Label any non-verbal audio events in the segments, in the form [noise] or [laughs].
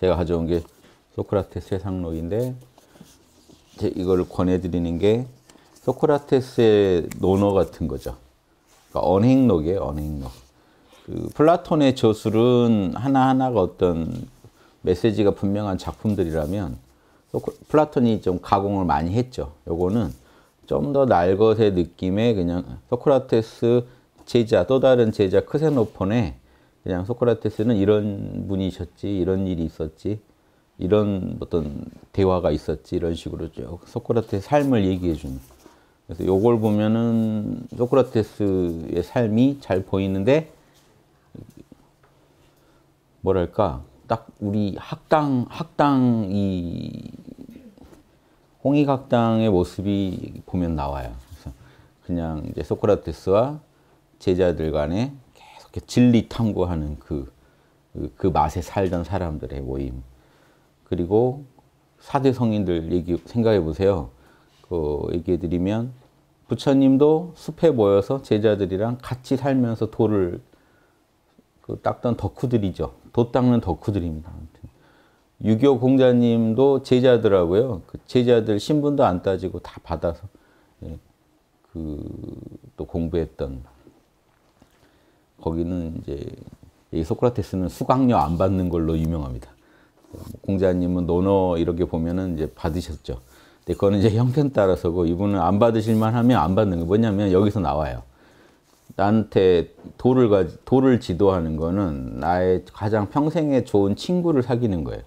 제가 가져온 게 소크라테스의 상록인데 이걸 권해드리는 게 소크라테스의 논어 같은 거죠. 그러니까 언행록이에요, 언행록. 그 플라톤의 저술은 하나하나가 어떤 메시지가 분명한 작품들이라면 플라톤이 좀 가공을 많이 했죠. 요거는 좀 더 날것의 느낌의 그냥 소크라테스 제자 또 다른 제자 크세노폰의 그냥 소크라테스는 이런 분이셨지, 이런 일이 있었지, 이런 어떤 대화가 있었지 이런 식으로 쭉 소크라테스 삶을 얘기해 주는. 그래서 요걸 보면은 소크라테스의 삶이 잘 보이는데 뭐랄까 딱 우리 학당 학당 이 홍익학당의 모습이 보면 나와요. 그래서 그냥 이제 소크라테스와 제자들 간의 진리 탐구하는 그, 그, 그 맛에 살던 사람들의 모임. 그리고 사대 성인들 얘기 생각해 보세요. 그 얘기해 드리면 부처님도 숲에 모여서 제자들이랑 같이 살면서 돌을 그 닦던 덕후들이죠. 도 닦는 덕후들입니다. 유교 공자님도 제자들하고요. 그 제자들 신분도 안 따지고 다 받아서 예, 그또 공부했던 거기는 이제 소크라테스는 수강료 안 받는 걸로 유명합니다. 뭐 공자님은 논어 이렇게 보면은 이제 받으셨죠. 근데 그거는 이제 형편 따라서고 그 이분은 안 받으실만 하면 안 받는 거 뭐냐면 여기서 나와요. 나한테 도를 가 도를 지도하는 거는 나의 가장 평생에 좋은 친구를 사귀는 거예요.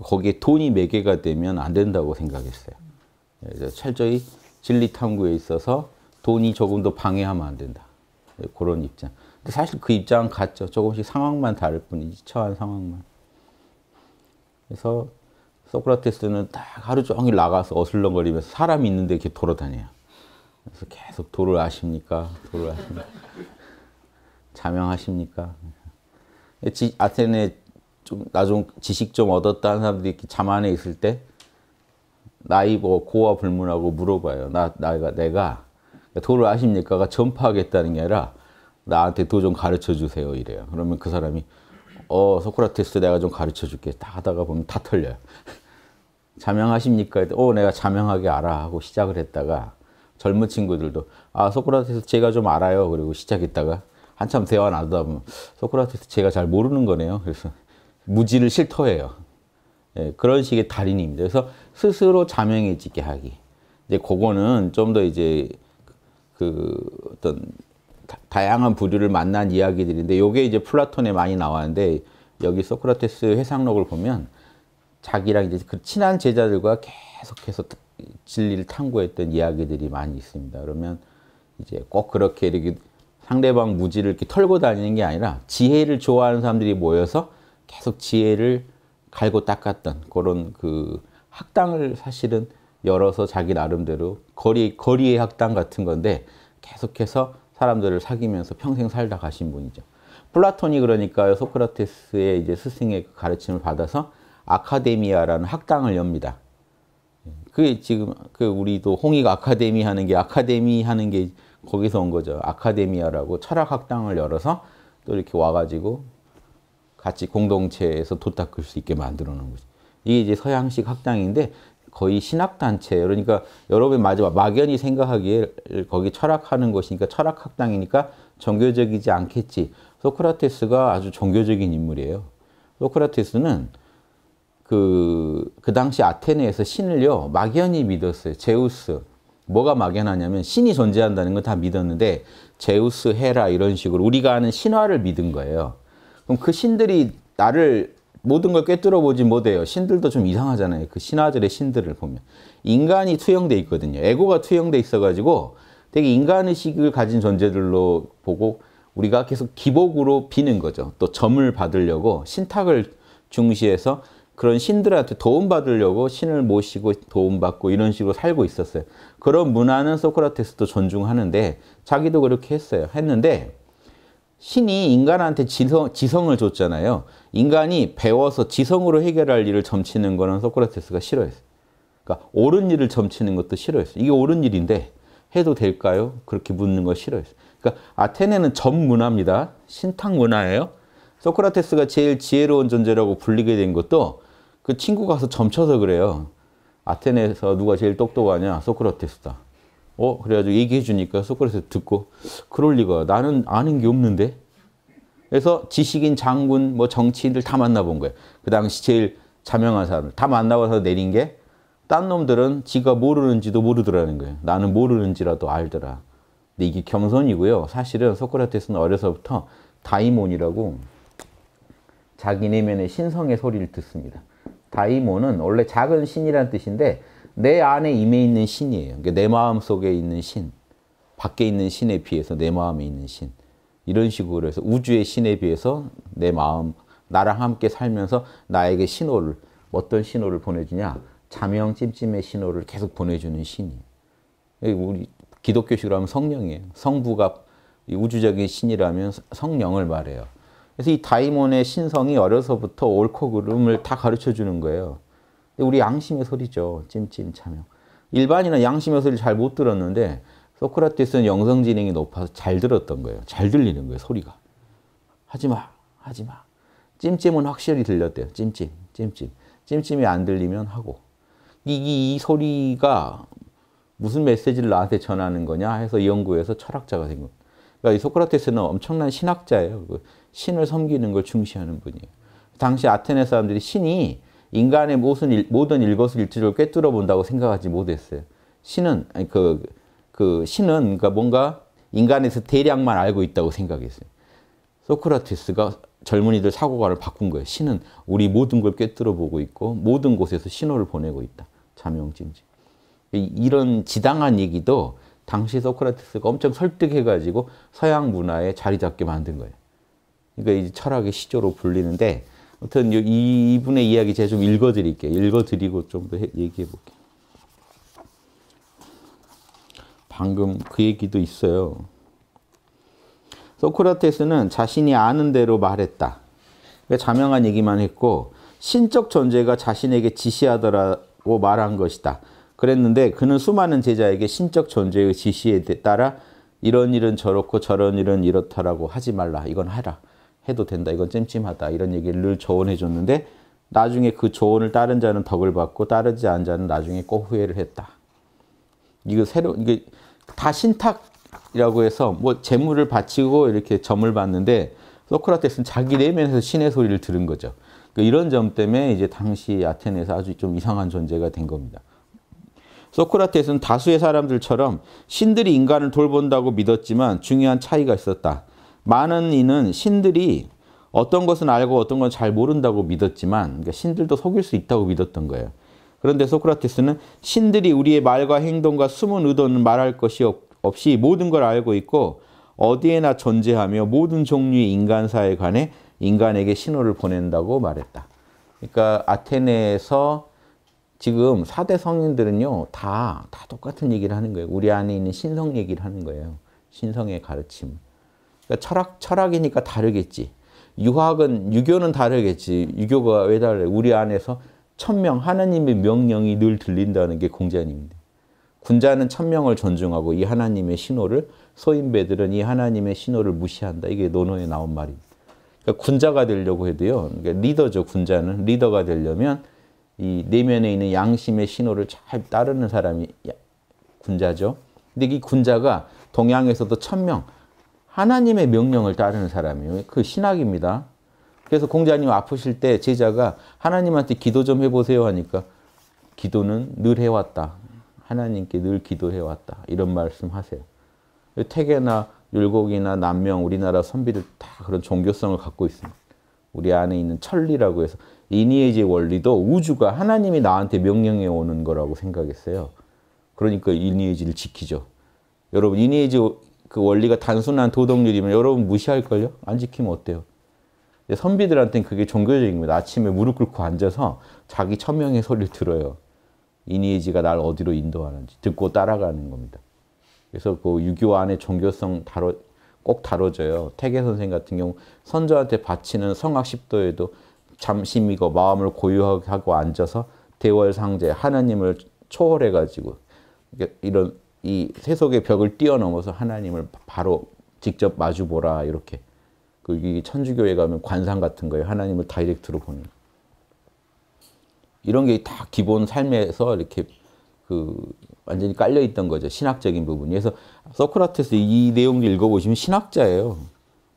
거기에 돈이 매개가 되면 안 된다고 생각했어요. 그래서 예, 철저히 진리 탐구에 있어서 돈이 조금 더 방해하면 안 된다. 예, 그런 입장. 사실 그 입장은 같죠. 조금씩 상황만 다를 뿐이지, 처한 상황만. 그래서 소크라테스는 딱 하루 종일 나가서 어슬렁거리면서 사람이 있는데 이렇게 돌아다녀요. 그래서 계속 도를 아십니까? 도를 아십니까? [laughs] 자명하십니까? 지, 아테네 좀, 나좀 지식 좀 얻었다 는 사람들이 이렇게 자만에 있을 때, 나이 뭐 고와 불문하고 물어봐요. 나, 나가, 내가, 도를 그러니까 아십니까가 전파하겠다는 게 아니라, 나한테도 좀 가르쳐 주세요 이래요. 그러면 그 사람이 어 소크라테스 내가 좀 가르쳐 줄게. 다 하다가 보면 다 털려요. [laughs] 자명하십니까? 어 내가 자명하게 알아 하고 시작을 했다가 젊은 친구들도 아 소크라테스 제가 좀 알아요. 그리고 시작했다가 한참 대화 나누다 보면 소크라테스 제가 잘 모르는 거네요. 그래서 무지를 실토해요. 예, 그런 식의 달인입니다. 그래서 스스로 자명해지게 하기. 이제 그거는 좀 더 이제 그 어떤 다양한 부류를 만난 이야기들인데 요게 이제 플라톤에 많이 나왔는데 여기 소크라테스 회상록을 보면 자기랑 이제 그 친한 제자들과 계속해서 진리를 탐구했던 이야기들이 많이 있습니다. 그러면 이제 꼭 그렇게 이렇게 상대방 무지를 이렇게 털고 다니는 게 아니라 지혜를 좋아하는 사람들이 모여서 계속 지혜를 갈고 닦았던 그런 그 학당을 사실은 열어서 자기 나름대로 거리 거리의 학당 같은 건데 계속해서 사람들을 사귀면서 평생 살다 가신 분이죠. 플라톤이 그러니까 소크라테스의 이제 스승의 그 가르침을 받아서 아카데미아라는 학당을 엽니다. 그게 지금 그 우리도 홍익 아카데미 하는 게 아카데미 하는 게 거기서 온 거죠. 아카데미아라고 철학 학당을 열어서 또 이렇게 와가지고 같이 공동체에서 도 닦을 수 있게 만들어 놓은 거죠. 이게 이제 서양식 학당인데 거의 신학단체 그러니까 여러분이 마지막 막연히 생각하기에 거기 철학하는 것이니까 철학학당이니까 종교적이지 않겠지. 소크라테스가 아주 종교적인 인물이에요. 소크라테스는 그, 그 당시 아테네에서 신을요, 막연히 믿었어요. 제우스. 뭐가 막연하냐면 신이 존재한다는 걸 다 믿었는데 제우스, 헤라 이런 식으로 우리가 아는 신화를 믿은 거예요. 그럼 그 신들이 나를 모든 걸 꿰뚫어 보지 못해요. 신들도 좀 이상하잖아요. 그 신화들의 신들을 보면 인간이 투영돼 있거든요. 에고가 투영돼 있어가지고 되게 인간의식을 가진 존재들로 보고 우리가 계속 기복으로 비는 거죠. 또 점을 받으려고 신탁을 중시해서 그런 신들한테 도움받으려고 신을 모시고 도움받고 이런 식으로 살고 있었어요. 그런 문화는 소크라테스도 존중하는데 자기도 그렇게 했어요. 했는데 신이 인간한테 지성, 지성을 줬잖아요. 인간이 배워서 지성으로 해결할 일을 점치는 거는 소크라테스가 싫어했어요. 그러니까 옳은 일을 점치는 것도 싫어했어요. 이게 옳은 일인데 해도 될까요? 그렇게 묻는 거 싫어했어요. 그러니까 아테네는 전문화입니다. 신탁 문화예요. 소크라테스가 제일 지혜로운 존재라고 불리게 된 것도 그 친구 가서 점쳐서 그래요. 아테네에서 누가 제일 똑똑하냐? 소크라테스다. 어 그래가지고 얘기해 주니까 소크라테스 듣고 그럴 리가 나는 아는 게 없는데 그래서 지식인 장군 뭐 정치인들 다 만나본 거예요 그 당시 제일 자명한 사람다 만나봐서 내린 게 딴 놈들은 지가 모르는지도 모르더라는 거예요 나는 모르는지라도 알더라 근데 이게 겸손이고요 사실은 소크라테스는 어려서부터 다이몬이라고 자기 내면의 신성의 소리를 듣습니다 다이몬은 원래 작은 신이란 뜻인데 내 안에 임해 있는 신이에요. 그러니까 내 마음 속에 있는 신, 밖에 있는 신에 비해서 내 마음에 있는 신. 이런 식으로 해서 우주의 신에 비해서 내 마음, 나랑 함께 살면서 나에게 신호를, 어떤 신호를 보내주냐? 자명 찜찜의 신호를 계속 보내주는 신이에요. 우리 기독교식으로 하면 성령이에요. 성부가 우주적인 신이라면 성령을 말해요. 그래서 이 다이몬의 신성이 어려서부터 옳고 그름을 다 가르쳐 주는 거예요. 우리 양심의 소리죠. 찜찜 참여. 일반인은 양심의 소리를 잘 못 들었는데 소크라테스는 영성 지능이 높아서 잘 들었던 거예요. 잘 들리는 거예요, 소리가. 하지 마. 하지 마. 찜찜은 확실히 들렸대요. 찜찜. 찜찜. 찜찜이 안 들리면 하고. 이, 이, 이 소리가 무슨 메시지를 나한테 전하는 거냐 해서 연구해서 철학자가 된 거예요. 그러니까 이 소크라테스는 엄청난 신학자예요. 그 신을 섬기는 걸 중시하는 분이에요. 당시 아테네 사람들이 신이 인간의 모든, 일, 모든 일거수일투를 꿰뚫어 본다고 생각하지 못했어요. 신은 아니 그, 그 신은 그니까 뭔가 인간에서 대략만 알고 있다고 생각했어요. 소크라테스가 젊은이들 사고관을 바꾼 거예요. 신은 우리 모든 걸 꿰뚫어 보고 있고 모든 곳에서 신호를 보내고 있다. 자명찜지. 이런 지당한 얘기도 당시 소크라테스가 엄청 설득해가지고 서양 문화에 자리 잡게 만든 거예요. 그러니까 이 철학의 시조로 불리는데 아무튼 이분의 이야기 제가 좀 읽어드릴게요. 읽어드리고 좀 더 얘기해볼게요. 방금 그 얘기도 있어요. 소크라테스는 자신이 아는 대로 말했다. 그러니까 자명한 얘기만 했고 신적 존재가 자신에게 지시하더라고 말한 것이다. 그랬는데 그는 수많은 제자에게 신적 존재의 지시에 따라 이런 일은 저렇고 저런 일은 이렇다라고 하지 말라. 이건 하라. 해도 된다. 이건 찜찜하다. 이런 얘기를 늘 조언해 줬는데 나중에 그 조언을 따른 자는 덕을 받고 따르지 않은 자는 나중에 꼭 후회를 했다. 이거 새로 이게 다 신탁이라고 해서 뭐 재물을 바치고 이렇게 점을 받는데 소크라테스는 자기 내면에서 신의 소리를 들은 거죠. 그러니까 이런 점 때문에 이제 당시 아테네에서 아주 좀 이상한 존재가 된 겁니다. 소크라테스는 다수의 사람들처럼 신들이 인간을 돌본다고 믿었지만 중요한 차이가 있었다. 많은 이는 신들이 어떤 것은 알고 어떤 건 잘 모른다고 믿었지만 그러니까 신들도 속일 수 있다고 믿었던 거예요. 그런데 소크라테스는 신들이 우리의 말과 행동과 숨은 의도는 말할 것이 없이 모든 걸 알고 있고 어디에나 존재하며 모든 종류의 인간사에 관해 인간에게 신호를 보낸다고 말했다. 그러니까 아테네에서 지금 4대 성인들은요, 다, 다 똑같은 얘기를 하는 거예요. 우리 안에 있는 신성 얘기를 하는 거예요. 신성의 가르침. 그러니까 철학, 철학이니까 다르겠지. 유학은, 유교는 다르겠지. 유교가 왜 다르래? 우리 안에서 천명, 하나님의 명령이 늘 들린다는 게 공자님인데. 군자는 천명을 존중하고 이 하나님의 신호를, 소인배들은 이 하나님의 신호를 무시한다. 이게 논어에 나온 말입니다. 그러니까 군자가 되려고 해도요. 그러니까 리더죠, 군자는. 리더가 되려면 이 내면에 있는 양심의 신호를 잘 따르는 사람이 군자죠. 근데 이 군자가 동양에서도 천명, 하나님의 명령을 따르는 사람이에요. 그 신학입니다. 그래서 공자님 아프실 때 제자가 하나님한테 기도 좀 해보세요 하니까 기도는 늘 해왔다. 하나님께 늘 기도해왔다. 이런 말씀하세요. 태계나 율곡이나 남명 우리나라 선비들 다 그런 종교성을 갖고 있습니다. 우리 안에 있는 천리라고 해서 이니에지 원리도 우주가 하나님이 나한테 명령해 오는 거라고 생각했어요. 그러니까 이니에지를 지키죠. 여러분 이니에지 그 원리가 단순한 도덕률이면 여러분 무시할걸요? 안 지키면 어때요? 선비들한테는 그게 종교적인 겁니다. 아침에 무릎 꿇고 앉아서 자기 천명의 소리를 들어요. 이니에지가 날 어디로 인도하는지 듣고 따라가는 겁니다. 그래서 그 유교 안의 종교성 다뤄, 꼭 다뤄져요. 태계 선생 같은 경우 선조한테 바치는 성악십도에도 잠심이고 마음을 고유하고 앉아서 대월상제 하나님을 초월해가지고 이런 이 세속의 벽을 뛰어넘어서 하나님을 바로 직접 마주보라 이렇게 그 천주교에 가면 관상 같은 거예요. 하나님을 다이렉트로 보는. 이런 게 다 기본 삶에서 이렇게 그 완전히 깔려 있던 거죠. 신학적인 부분이. 그래서 소크라테스 이내용을 읽어보시면 신학자예요.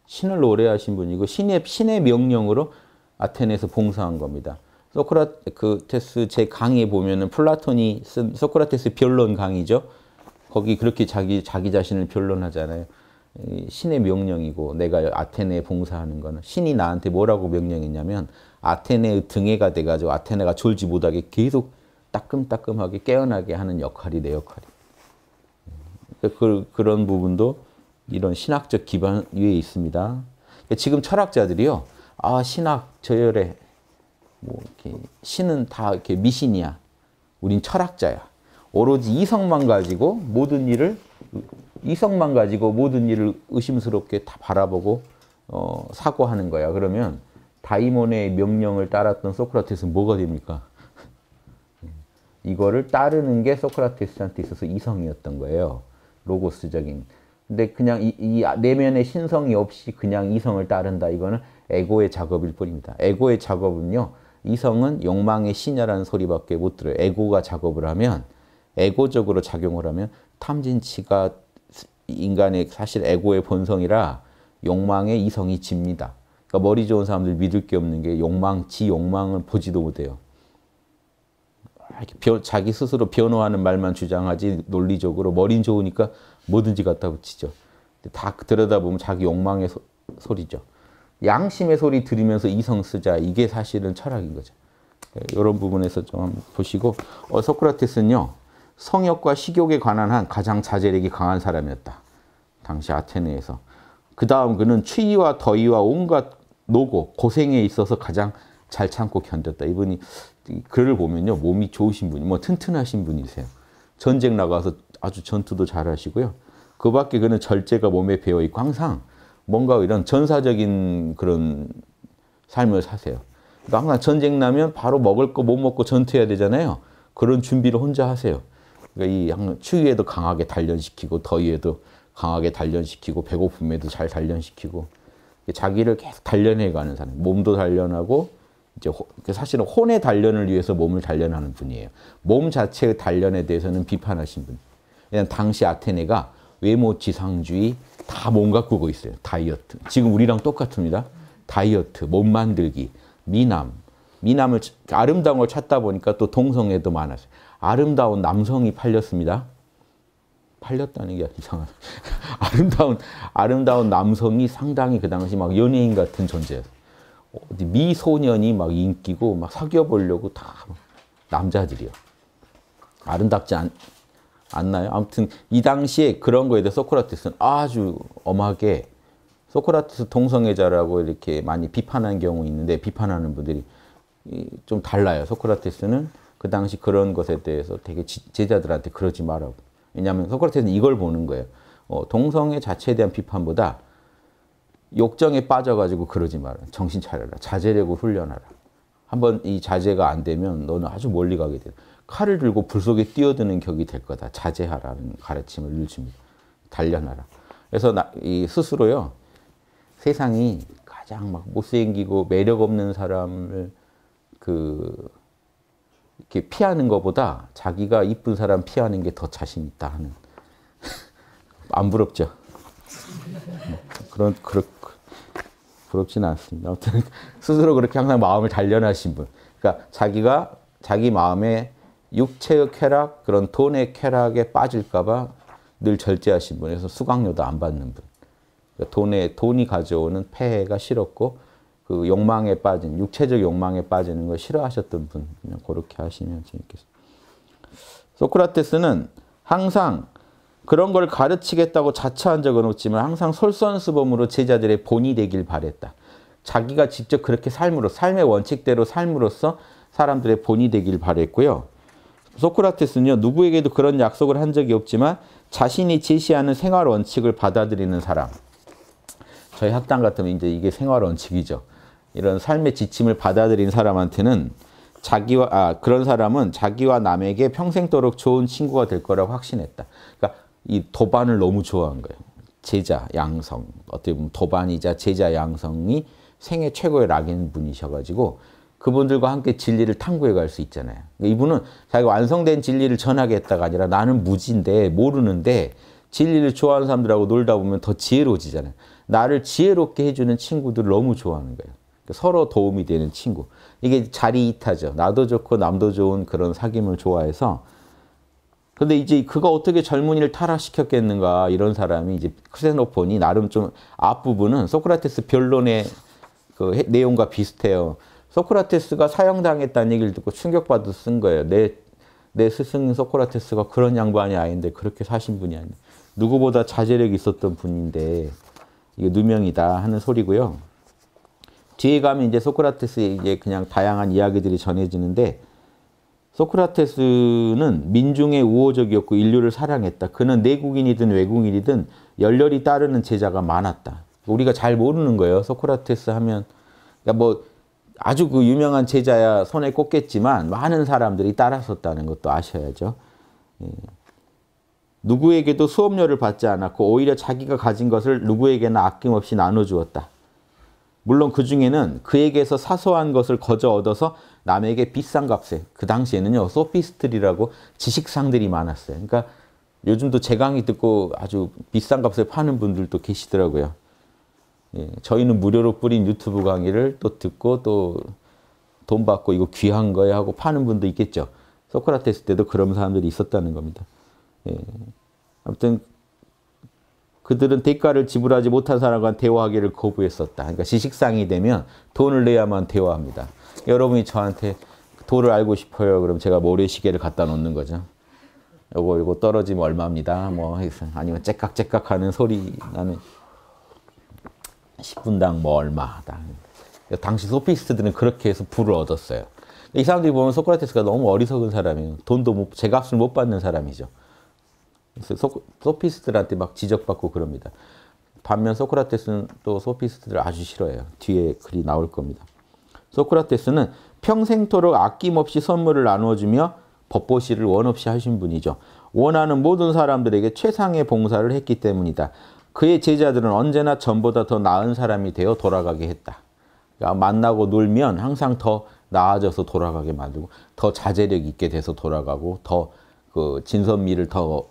신을 노래하신 분이고 신의 신의 명령으로 아테네에서 봉사한 겁니다. 소크라테스 그 제 강의 에 보면은 플라톤이 쓴 소크라테스 변론 강의죠. 거기 그렇게 자기 자기 자신을 변론하잖아요. 신의 명령이고 내가 아테네에 봉사하는 거는 신이 나한테 뭐라고 명령했냐면 아테네의 등해가 돼가지고 아테네가 졸지 못하게 계속 따끔따끔하게 깨어나게 하는 역할이 내 역할이. 그러니까 그, 그런 부분도 이런 신학적 기반 위에 있습니다. 그러니까 지금 철학자들이요, 아 신학 저열해, 뭐 이렇게 신은 다 이렇게 미신이야. 우린 철학자야. 오로지 이성만 가지고 모든 일을 이성만 가지고 모든 일을 의심스럽게 다 바라보고 어, 사고하는 거야. 그러면 다이몬의 명령을 따랐던 소크라테스는 뭐가 됩니까? 이거를 따르는 게 소크라테스한테 있어서 이성이었던 거예요. 로고스적인. 근데 그냥 이, 이 내면의 신성이 없이 그냥 이성을 따른다. 이거는 에고의 작업일 뿐입니다. 에고의 작업은요. 이성은 욕망의 신이라는 소리밖에 못 들어요. 에고가 작업을 하면 에고적으로 작용을 하면 탐진치가 인간의 사실 에고의 본성이라 욕망의 이성이 집니다. 그러니까 머리 좋은 사람들 믿을 게 없는 게 욕망, 지 욕망을 보지도 못해요. 자기 스스로 변호하는 말만 주장하지 논리적으로 머린 좋으니까 뭐든지 갖다 붙이죠. 다 들여다보면 자기 욕망의 소, 소리죠. 양심의 소리 들으면서 이성 쓰자 이게 사실은 철학인 거죠. 이런 예, 부분에서 좀 보시고 어, 소크라테스는요. 성역과 식욕에 관한 한 가장 자제력이 강한 사람이었다. 당시 아테네에서. 그 다음 그는 추위와 더위와 온갖 노고, 고생에 있어서 가장 잘 참고 견뎠다. 이분이 글을 보면요. 몸이 좋으신 분이, 뭐 튼튼하신 분이세요. 전쟁 나가서 아주 전투도 잘 하시고요. 그 밖에 그는 절제가 몸에 배어 있고 항상 뭔가 이런 전사적인 그런 삶을 사세요. 그러니까 항상 전쟁 나면 바로 먹을 거 못 먹고 전투해야 되잖아요. 그런 준비를 혼자 하세요. 그러니까 이 추위에도 강하게 단련시키고 더위에도 강하게 단련시키고 배고픔에도 잘 단련시키고 자기를 계속 단련해가는 사람 몸도 단련하고 이제 호, 그러니까 사실은 혼의 단련을 위해서 몸을 단련하는 분이에요 몸 자체의 단련에 대해서는 비판하신 분 그냥 당시 아테네가 외모 지상주의 다 몸 가꾸고 있어요 다이어트 지금 우리랑 똑같습니다 다이어트 몸 만들기 미남 미남을 아름다운 걸 찾다 보니까 또 동성애도 많았어요 아름다운 남성이 팔렸습니다. 팔렸다는 게 이상한. [laughs] 아름다운 아름다운 남성이 상당히 그 당시 막 연예인 같은 존재였어. 미소년이 막 인기고 막 사귀어 보려고 다 남자들이요. 아름답지 않, 않나요? 아무튼 이 당시에 그런 거에 대해 소크라테스는 아주 엄하게 소크라테스 동성애자라고 이렇게 많이 비판한 경우 있는데 비판하는 분들이 좀 달라요. 소크라테스는 그 당시 그런 것에 대해서 되게 제자들한테 그러지 말라고. 왜냐하면 소크라테스는 이걸 보는 거예요. 어, 동성애 자체에 대한 비판보다 욕정에 빠져가지고 그러지 마라. 정신 차려라. 자제력을 훈련하라. 한번 이 자제가 안 되면 너는 아주 멀리 가게 돼. 칼을 들고 불 속에 뛰어드는 격이 될 거다. 자제하라는 가르침을 늘 줍니다. 단련하라. 그래서 나, 이 스스로요, 세상이 가장 막 못생기고 매력 없는 사람을 그 이렇게 피하는 것보다 자기가 이쁜 사람 피하는 게 더 자신 있다 하는 [laughs] 안 부럽죠. 그런 그렇 부럽지 않습니다. 아무튼 스스로 그렇게 항상 마음을 단련하신 분. 그러니까 자기가 자기 마음에 육체의 쾌락 그런 돈의 쾌락에 빠질까봐 늘 절제하신 분에서 수강료도 안 받는 분. 그러니까 돈에 돈이 가져오는 폐해가 싫었고 그 욕망에 빠진 육체적 욕망에 빠지는 걸 싫어하셨던 분그렇게 하시면 재밌겠어니 소크라테스는 항상 그런 걸 가르치겠다고 자처한 적은 없지만 항상 솔선수범으로 제자들의 본이 되길 바랬다. 자기가 직접 그렇게 삶으로 삶의 원칙대로 삶으로써 사람들의 본이 되길 바랬고요. 소크라테스는요. 누구에게도 그런 약속을 한 적이 없지만 자신이 제시하는 생활 원칙을 받아들이는 사람. 저희 학당 같으면 이제 이게 생활 원칙이죠. 이런 삶의 지침을 받아들인 사람한테는 자기와 아, 그런 사람은 자기와 남에게 평생도록 좋은 친구가 될 거라고 확신했다. 그러니까 이 도반을 너무 좋아한 거예요. 제자 양성 어떻게 보면 도반이자 제자 양성이 생애 최고의 락인 분이셔가지고 그분들과 함께 진리를 탐구해 갈 수 있잖아요. 그러니까 이분은 자기 완성된 진리를 전하겠다가 아니라 나는 무지인데 모르는데 진리를 좋아하는 사람들하고 놀다 보면 더 지혜로워지잖아요. 나를 지혜롭게 해주는 친구들을 너무 좋아하는 거예요. 그 서로 도움이 되는 친구. 이게 자리 이타죠. 나도 좋고 남도 좋은 그런 사귐을 좋아해서 근데 이제 그가 어떻게 젊은이를 타락시켰겠는가 이런 사람이 이제 크세노폰이 나름 좀 앞부분은 소크라테스 변론의 그 내용과 비슷해요. 소크라테스가 사형당했다는 얘기를 듣고 충격받아 쓴 거예요. 내, 내 스승 소크라테스가 그런 양반이 아닌데 그렇게 사신 분이 아니에 누구보다 자제력이 있었던 분인데 이게 누명이다 하는 소리고요. 뒤에 가면 이제 소크라테스의 이제 그냥 다양한 이야기들이 전해지는데 소크라테스는 민중의 우호적이었고 인류를 사랑했다. 그는 내국인이든 외국인이든 열렬히 따르는 제자가 많았다. 우리가 잘 모르는 거예요. 소크라테스 하면 그러니까 뭐 아주 그 유명한 제자야 손에 꼽겠지만 많은 사람들이 따랐었다는 것도 아셔야죠. 예. 누구에게도 수업료를 받지 않았고 오히려 자기가 가진 것을 누구에게나 아낌없이 나눠주었다. 물론 그 중에는 그에게서 사소한 것을 거저 얻어서 남에게 비싼 값에 그 당시에는요 소피스트리라고 지식상들이 많았어요. 그러니까 요즘도 제 강의 듣고 아주 비싼 값에 파는 분들도 계시더라고요. 예, 저희는 무료로 뿌린 유튜브 강의를 또 듣고 또 돈 받고 이거 귀한 거야 하고 파는 분도 있겠죠. 소크라테스 때도 그런 사람들이 있었다는 겁니다. 예, 아무튼 그들은 대가를 지불하지 못한 사람과 대화하기를 거부했었다. 그러니까 지식상이 되면 돈을 내야만 대화합니다. 여러분이 저한테 돈을 알고 싶어요. 그럼 제가 모래시계를 갖다 놓는 거죠. 요거 요거 떨어지면 얼마입니다. 뭐 아니면 째깍째깍 하는 소리 나는 10분당 뭐 얼마다. 당시 소피스트들은 그렇게 해서 부를 얻었어요. 이 사람들이 보면 소크라테스가 너무 어리석은 사람이에요. 돈도 못, 제 값을 못 받는 사람이죠. 소, 소피스트들한테 막 지적받고 그럽니다. 반면 소크라테스는 또 소피스트들을 아주 싫어해요. 뒤에 글이 나올 겁니다. 소크라테스는 평생토록 아낌없이 선물을 나누어주며 법보시를 원없이 하신 분이죠. 원하는 모든 사람들에게 최상의 봉사를 했기 때문이다. 그의 제자들은 언제나 전보다 더 나은 사람이 되어 돌아가게 했다. 그러니까 만나고 놀면 항상 더 나아져서 돌아가게 만들고 더 자제력 있게 돼서 돌아가고 더그 진선미를 더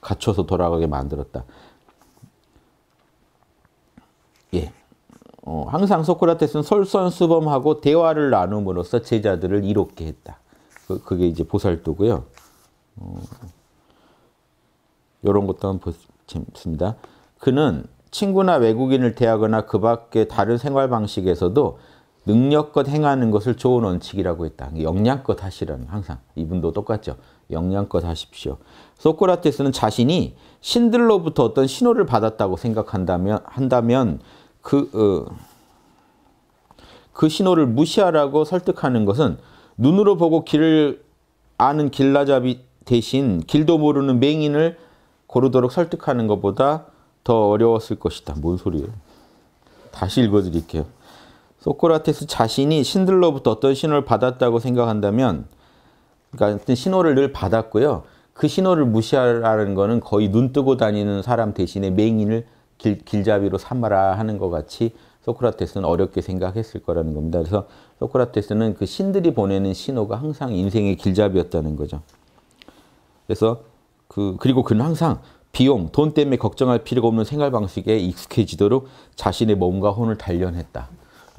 갖춰서 돌아가게 만들었다. 예. 어, 항상 소크라테스는 솔선수범하고 대화를 나눔으로써 제자들을 이롭게 했다. 그, 게 이제 보살도고요. 어, 이런 것도 한번 보겠습니다. 그는 친구나 외국인을 대하거나 그 밖의 다른 생활 방식에서도 능력껏 행하는 것을 좋은 원칙이라고 했다. 역량껏 하시라는 항상 이분도 똑같죠. 역량껏 하십시오. 소크라테스는 자신이 신들로부터 어떤 신호를 받았다고 생각한다면 한다면 그, 어, 그 신호를 무시하라고 설득하는 것은 눈으로 보고 길을 아는 길라잡이 대신 길도 모르는 맹인을 고르도록 설득하는 것보다 더 어려웠을 것이다. 뭔 소리예요? 다시 읽어드릴게요. 소크라테스 자신이 신들로부터 어떤 신호를 받았다고 생각한다면 그러니까 신호를 늘 받았고요. 그 신호를 무시하라는 거는 거의 눈 뜨고 다니는 사람 대신에 맹인을 길, 잡이로 삼아라 하는 것 같이 소크라테스는 어렵게 생각했을 거라는 겁니다. 그래서 소크라테스는 그 신들이 보내는 신호가 항상 인생의 길잡이였다는 거죠. 그래서 그 그리고 그는 항상 비용, 돈 때문에 걱정할 필요가 없는 생활 방식에 익숙해지도록 자신의 몸과 혼을 단련했다.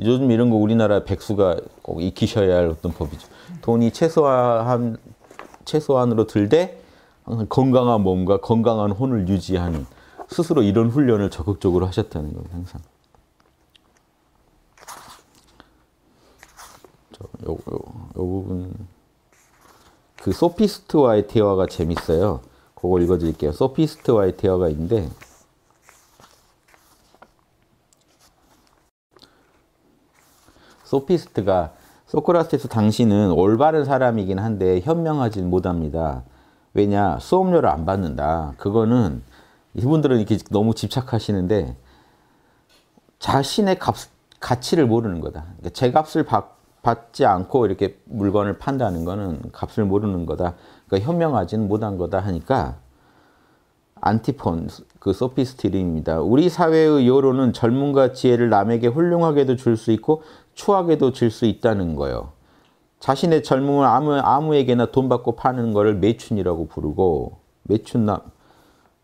요즘 이런 거 우리나라 백수가 꼭 익히셔야 할 어떤 법이죠. 돈이 최소한 최소한으로 들되 건강한 몸과 건강한 혼을 유지하는 스스로 이런 훈련을 적극적으로 하셨다는 거예요, 항상. 저, 요, 요, 요 부분. 그 소피스트와의 대화가 재밌어요. 그걸 읽어드릴게요. 소피스트와의 대화가 있는데, 소피스트가 소크라테스 당신은 올바른 사람이긴 한데 현명하진 못합니다. 왜냐 수업료를 안 받는다. 그거는 이분들은 이렇게 너무 집착하시는데 자신의 값, 가치를 모르는 거다. 그러니까 제 값을 받, 받지 않고 이렇게 물건을 판다는 거는 값을 모르는 거다. 그러니까 현명하진 못한 거다 하니까 안티폰, 그 소피스트입니다. 우리 사회의 여론은 젊음과 지혜를 남에게 훌륭하게도 줄 수 있고 추하게도 질 수 있다는 거예요. 자신의 젊음을 아무, 아무에게나 돈 받고 파는 거를 매춘이라고 부르고 매춘남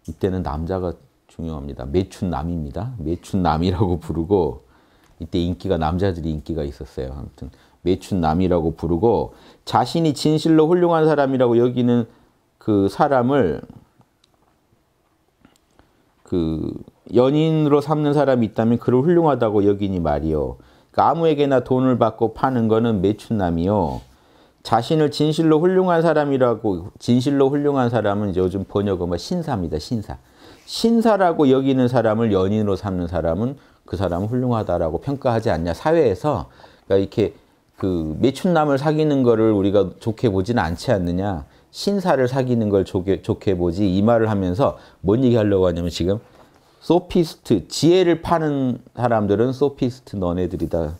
이때는 남자가 중요합니다. 매춘남입니다. 매춘남이라고 [laughs] 부르고 이때 인기가 남자들이 인기가 있었어요. 아무튼 매춘남이라고 부르고 자신이 진실로 훌륭한 사람이라고 여기는 그 사람을 그 연인으로 삼는 사람이 있다면 그를 훌륭하다고 여기니 말이요. 아무에게나 돈을 받고 파는 것은 매춘남이요. 자신을 진실로 훌륭한 사람이라고 진실로 훌륭한 사람은 요즘 번역은 뭐 신사입니다. 신사. 신사라고 여기는 사람을 연인으로 삼는 사람은 그 사람은 훌륭하다라고 평가하지 않냐. 사회에서 그러니까 이렇게 그 매춘남을 사귀는 거를 우리가 좋게 보지는 않지 않느냐. 신사를 사귀는 걸 좋게, 좋게 보지 이 말을 하면서 뭔 얘기하려고 하냐면 지금 소피스트, 지혜를 파는 사람들은 소피스트 너네들이다.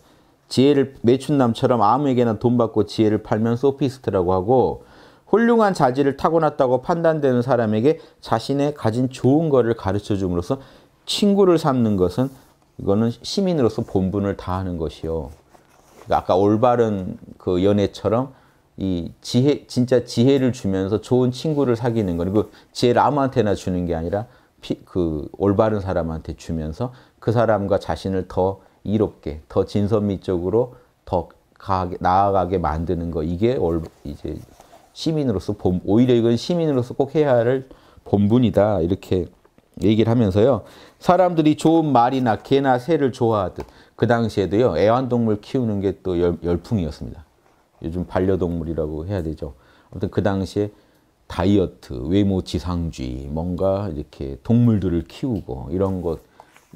지혜를 매춘남처럼 아무에게나 돈 받고 지혜를 팔면 소피스트라고 하고 훌륭한 자질을 타고났다고 판단되는 사람에게 자신의 가진 좋은 거를 가르쳐 줌으로써 친구를 삼는 것은 이거는 시민으로서 본분을 다하는 것이요. 그러니까 아까 올바른 그 연애처럼 이 지혜 진짜 지혜를 주면서 좋은 친구를 사귀는 거 그리고 지혜를 아무한테나 주는 게 아니라 피, 그 올바른 사람한테 주면서 그 사람과 자신을 더 이롭게, 더 진선미적으로 더 가게, 나아가게 만드는 거 이게 올, 이제 시민으로서 본, 오히려 이건 시민으로서 꼭 해야 할 본분이다 이렇게 얘기를 하면서요. 사람들이 좋은 말이나 개나 새를 좋아하듯 그 당시에도요 애완동물 키우는 게 또 열풍이었습니다. 요즘 반려동물이라고 해야 되죠. 아무튼 그 당시에 다이어트, 외모 지상주의, 뭔가 이렇게 동물들을 키우고 이런 것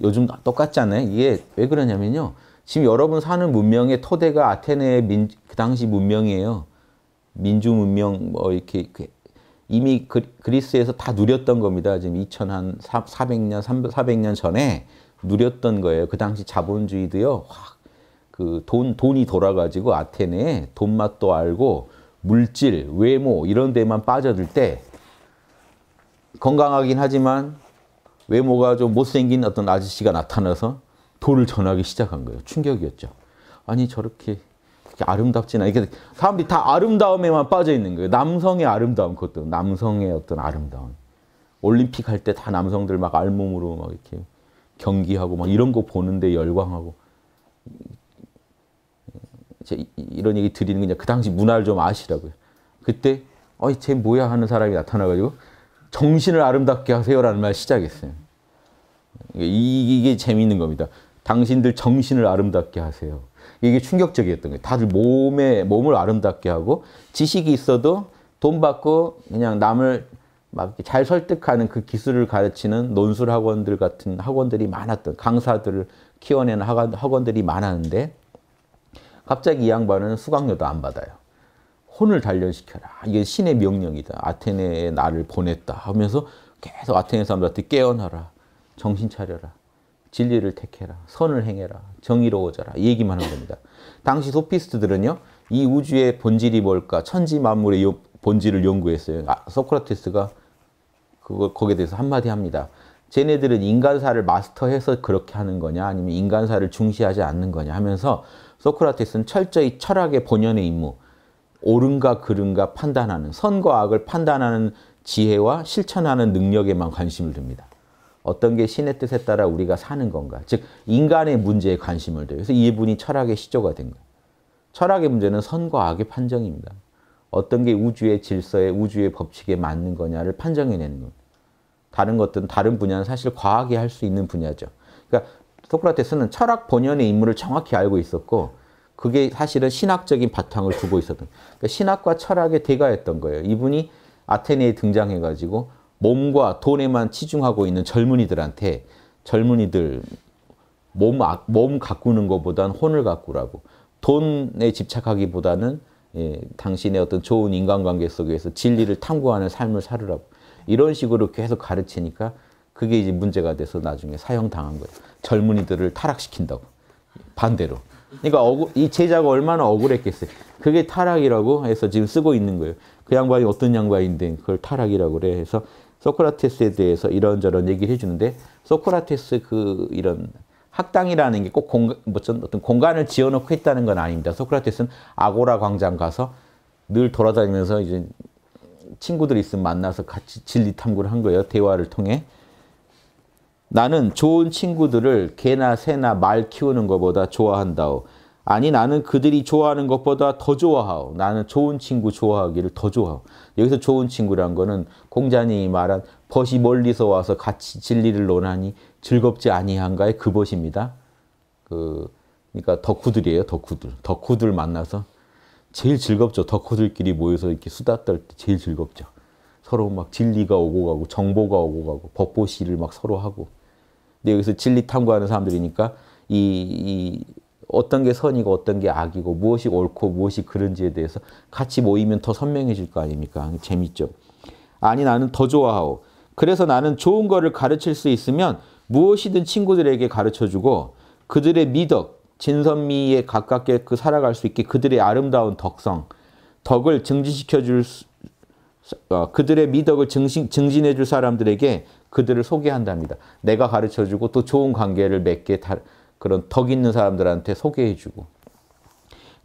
요즘 똑같잖아요. 이게 왜 그러냐면요. 지금 여러분 사는 문명의 토대가 아테네의 민, 그 당시 문명이에요. 민주 문명 뭐 이렇게 그 이미 그, 그리스에서 다 누렸던 겁니다. 지금 2천 한400년 400년 전에 누렸던 거예요. 그 당시 자본주의도요. 확 그 돈 돈이 돌아가지고 아테네에 돈맛도 알고 물질, 외모 이런 데만 빠져들 때 건강하긴 하지만 외모가 좀 못생긴 어떤 아저씨가 나타나서 돌을 전하기 시작한 거예요. 충격이었죠. 아니 저렇게 아름답진 않게 사람들이 다 아름다움에만 빠져 있는 거예요. 남성의 아름다움 그것도 남성의 어떤 아름다움. 올림픽 할 때 다 남성들 막 알몸으로 막 이렇게 경기하고 막 이런 거 보는데 열광하고 이런 얘기 드리는 그냥 그 당시 문화를 좀 아시라고요. 그때 어이 쟤 뭐야 하는 사람이 나타나가지고 정신을 아름답게 하세요라는 말 시작했어요. 이게 재미있는 겁니다. 당신들 정신을 아름답게 하세요. 이게 충격적이었던 거예요. 다들 몸에 몸을 아름답게 하고 지식이 있어도 돈 받고 그냥 남을 막 잘 설득하는 그 기술을 가르치는 논술 학원들 같은 학원들이 많았던 강사들을 키워내는 학원, 학원들이 많았는데 갑자기 이 양반은 수강료도 안 받아요. 혼을 단련시켜라. 이게 신의 명령이다. 아테네에 나를 보냈다 하면서 계속 아테네 사람들한테 깨어나라. 정신 차려라. 진리를 택해라. 선을 행해라. 정의로워져라. 이 얘기만 한 겁니다. 당시 소피스트들은요. 이 우주의 본질이 뭘까? 천지 만물의 요, 본질을 연구했어요. 아, 소크라테스가 그거 거기에 대해서 한마디 합니다. 쟤네들은 인간사를 마스터해서 그렇게 하는 거냐 아니면 인간사를 중시하지 않는 거냐 하면서 소크라테스는 철저히 철학의 본연의 임무, 옳은가 그른가 판단하는, 선과 악을 판단하는 지혜와 실천하는 능력에만 관심을 둡니다. 어떤 게 신의 뜻에 따라 우리가 사는 건가. 즉, 인간의 문제에 관심을 둬요. 그래서 이분이 철학의 시조가 된 거예요. 철학의 문제는 선과 악의 판정입니다. 어떤 게 우주의 질서에, 우주의 법칙에 맞는 거냐를 판정해내는 겁니다. 다른 것들은 다른 분야는 사실 과학이 할 수 있는 분야죠. 그러니까 소크라테스는 철학 본연의 임무를 정확히 알고 있었고 그게 사실은 신학적인 바탕을 두고 있었던 그러니까 신학과 철학의 대가였던 거예요. 이분이 아테네에 등장해가지고 몸과 돈에만 치중하고 있는 젊은이들한테 젊은이들 몸, 아, 몸 가꾸는 것보단 혼을 가꾸라고 돈에 집착하기보다는 예, 당신의 어떤 좋은 인간관계 속에서 진리를 탐구하는 삶을 살으라고 이런 식으로 계속 가르치니까 그게 이제 문제가 돼서 나중에 사형당한 거예요. 젊은이들을 타락시킨다고. 반대로. 그러니까 억울, 이 제자가 얼마나 억울했겠어요. 그게 타락이라고 해서 지금 쓰고 있는 거예요. 그 양반이 어떤 양반인데 그걸 타락이라고 그래 해서 소크라테스에 대해서 이런저런 얘기를 해주는데 소크라테스 그 이런 학당이라는 게꼭 공간, 무 어떤 공간을 지어놓고 했다는 건 아닙니다. 소크라테스는 아고라 광장 가서 늘 돌아다니면서 이제 친구들 있으면 만나서 같이 진리 탐구를 한 거예요. 대화를 통해. 나는 좋은 친구들을 개나 새나 말 키우는 것보다 좋아한다오. 아니 나는 그들이 좋아하는 것보다 더 좋아하오. 나는 좋은 친구 좋아하기를 더 좋아하오. 여기서 좋은 친구란 거는 공자님이 말한 벗이 멀리서 와서 같이 진리를 논하니 즐겁지 아니한가의 그 벗입니다. 그 그러니까 덕후들이에요. 덕후들. 덕후들 만나서 제일 즐겁죠. 덕후들끼리 모여서 이렇게 수다 떨 때 제일 즐겁죠. 서로 막 진리가 오고 가고 정보가 오고 가고 법보시를 막 서로 하고 근데 여기서 진리 탐구하는 사람들이니까 이, 이 어떤 게 선이고 어떤 게 악이고 무엇이 옳고 무엇이 그런지에 대해서 같이 모이면 더 선명해질 거 아닙니까? 재밌죠. 아니 나는 더 좋아하오. 그래서 나는 좋은 거를 가르칠 수 있으면 무엇이든 친구들에게 가르쳐주고 그들의 미덕, 진선미에 가깝게 그 살아갈 수 있게 그들의 아름다운 덕성, 덕을 증진시켜 줄 수, 어, 그들의 미덕을 증신, 증진해 줄 사람들에게 그들을 소개한답니다. 내가 가르쳐주고 또 좋은 관계를 맺게 그런 덕 있는 사람들한테 소개해주고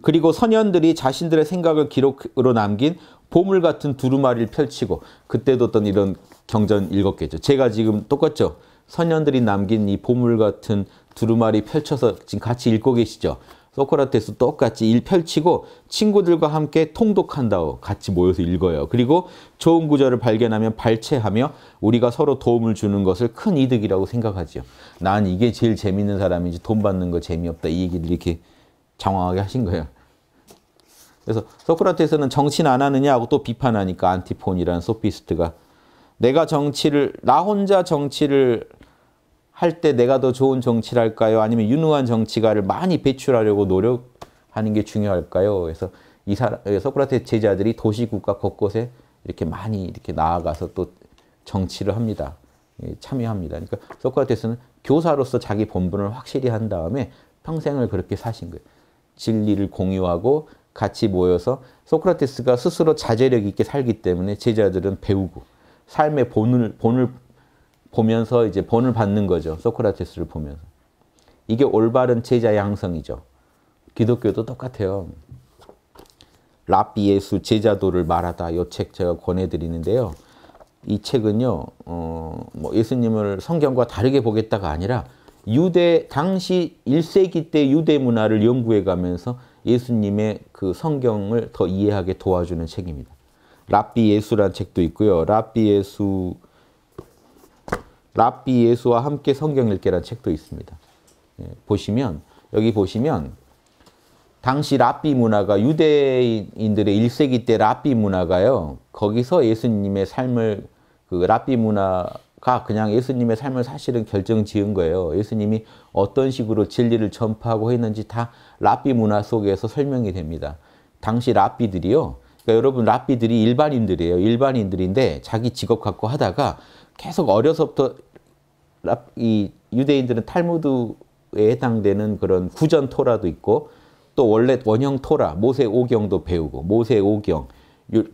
그리고 선현들이 자신들의 생각을 기록으로 남긴 보물 같은 두루마리를 펼치고 그때도 어떤 이런 경전 읽었겠죠. 제가 지금 똑같죠. 선현들이 남긴 이 보물 같은 두루마리 펼쳐서 지금 같이 읽고 계시죠. 소크라테스 똑같이 일 펼치고 친구들과 함께 통독한다오 같이 모여서 읽어요. 그리고 좋은 구절을 발견하면 발췌하며 우리가 서로 도움을 주는 것을 큰 이득이라고 생각하지요. 난 이게 제일 재밌는 사람인지돈 받는 거 재미없다 이 얘기를 이렇게 장황하게 하신 거예요. 그래서 소크라테스는 정치는 안 하느냐고 또 비판하니까 안티폰이라는 소피스트가 내가 정치를 나 혼자 정치를 할때 내가 더 좋은 정치를 할까요? 아니면 유능한 정치가를 많이 배출하려고 노력하는 게 중요할까요? 그래서 이 사람, 그 소크라테 제자들이 도시국가 곳곳에 이렇게 많이 이렇게 나아가서 또 정치를 합니다. 예, 참여합니다. 그러니까 소크라테스는 교사로서 자기 본분을 확실히 한 다음에 평생을 그렇게 사신 거예요. 진리를 공유하고 같이 모여서 소크라테스가 스스로 자제력 있게 살기 때문에 제자들은 배우고 삶의 본을 본을 보면서 이제 본을 받는 거죠. 소크라테스를 보면서. 이게 올바른 제자의 항성이죠. 기독교도 똑같아요. 라비 예수 제자도를 말하다 이 책 제가 권해드리는데요. 이 책은요, 어, 뭐 예수님을 성경과 다르게 보겠다가 아니라 유대 당시 1세기 때 유대 문화를 연구해 가면서 예수님의 그 성경을 더 이해하게 도와주는 책입니다. 라비 예수란 책도 있고요. 라비 예수 랍비 예수와 함께 성경 읽게라는 책도 있습니다. 예, 보시면 여기 보시면 당시 랍비 문화가 유대인들의 1세기 때 랍비 문화가요. 거기서 예수님의 삶을 그 랍비 문화가 그냥 예수님의 삶을 사실은 결정 지은 거예요. 예수님이 어떤 식으로 진리를 전파하고 했는지 다 랍비 문화 속에서 설명이 됩니다. 당시 랍비들이요. 그러니까 여러분 랍비들이 일반인들이에요. 일반인들인데 자기 직업 갖고 하다가 계속 어려서부터 이 유대인들은 탈무드에 해당되는 그런 구전 토라도 있고 또 원래 원형 토라 모세 오경도 배우고 모세 오경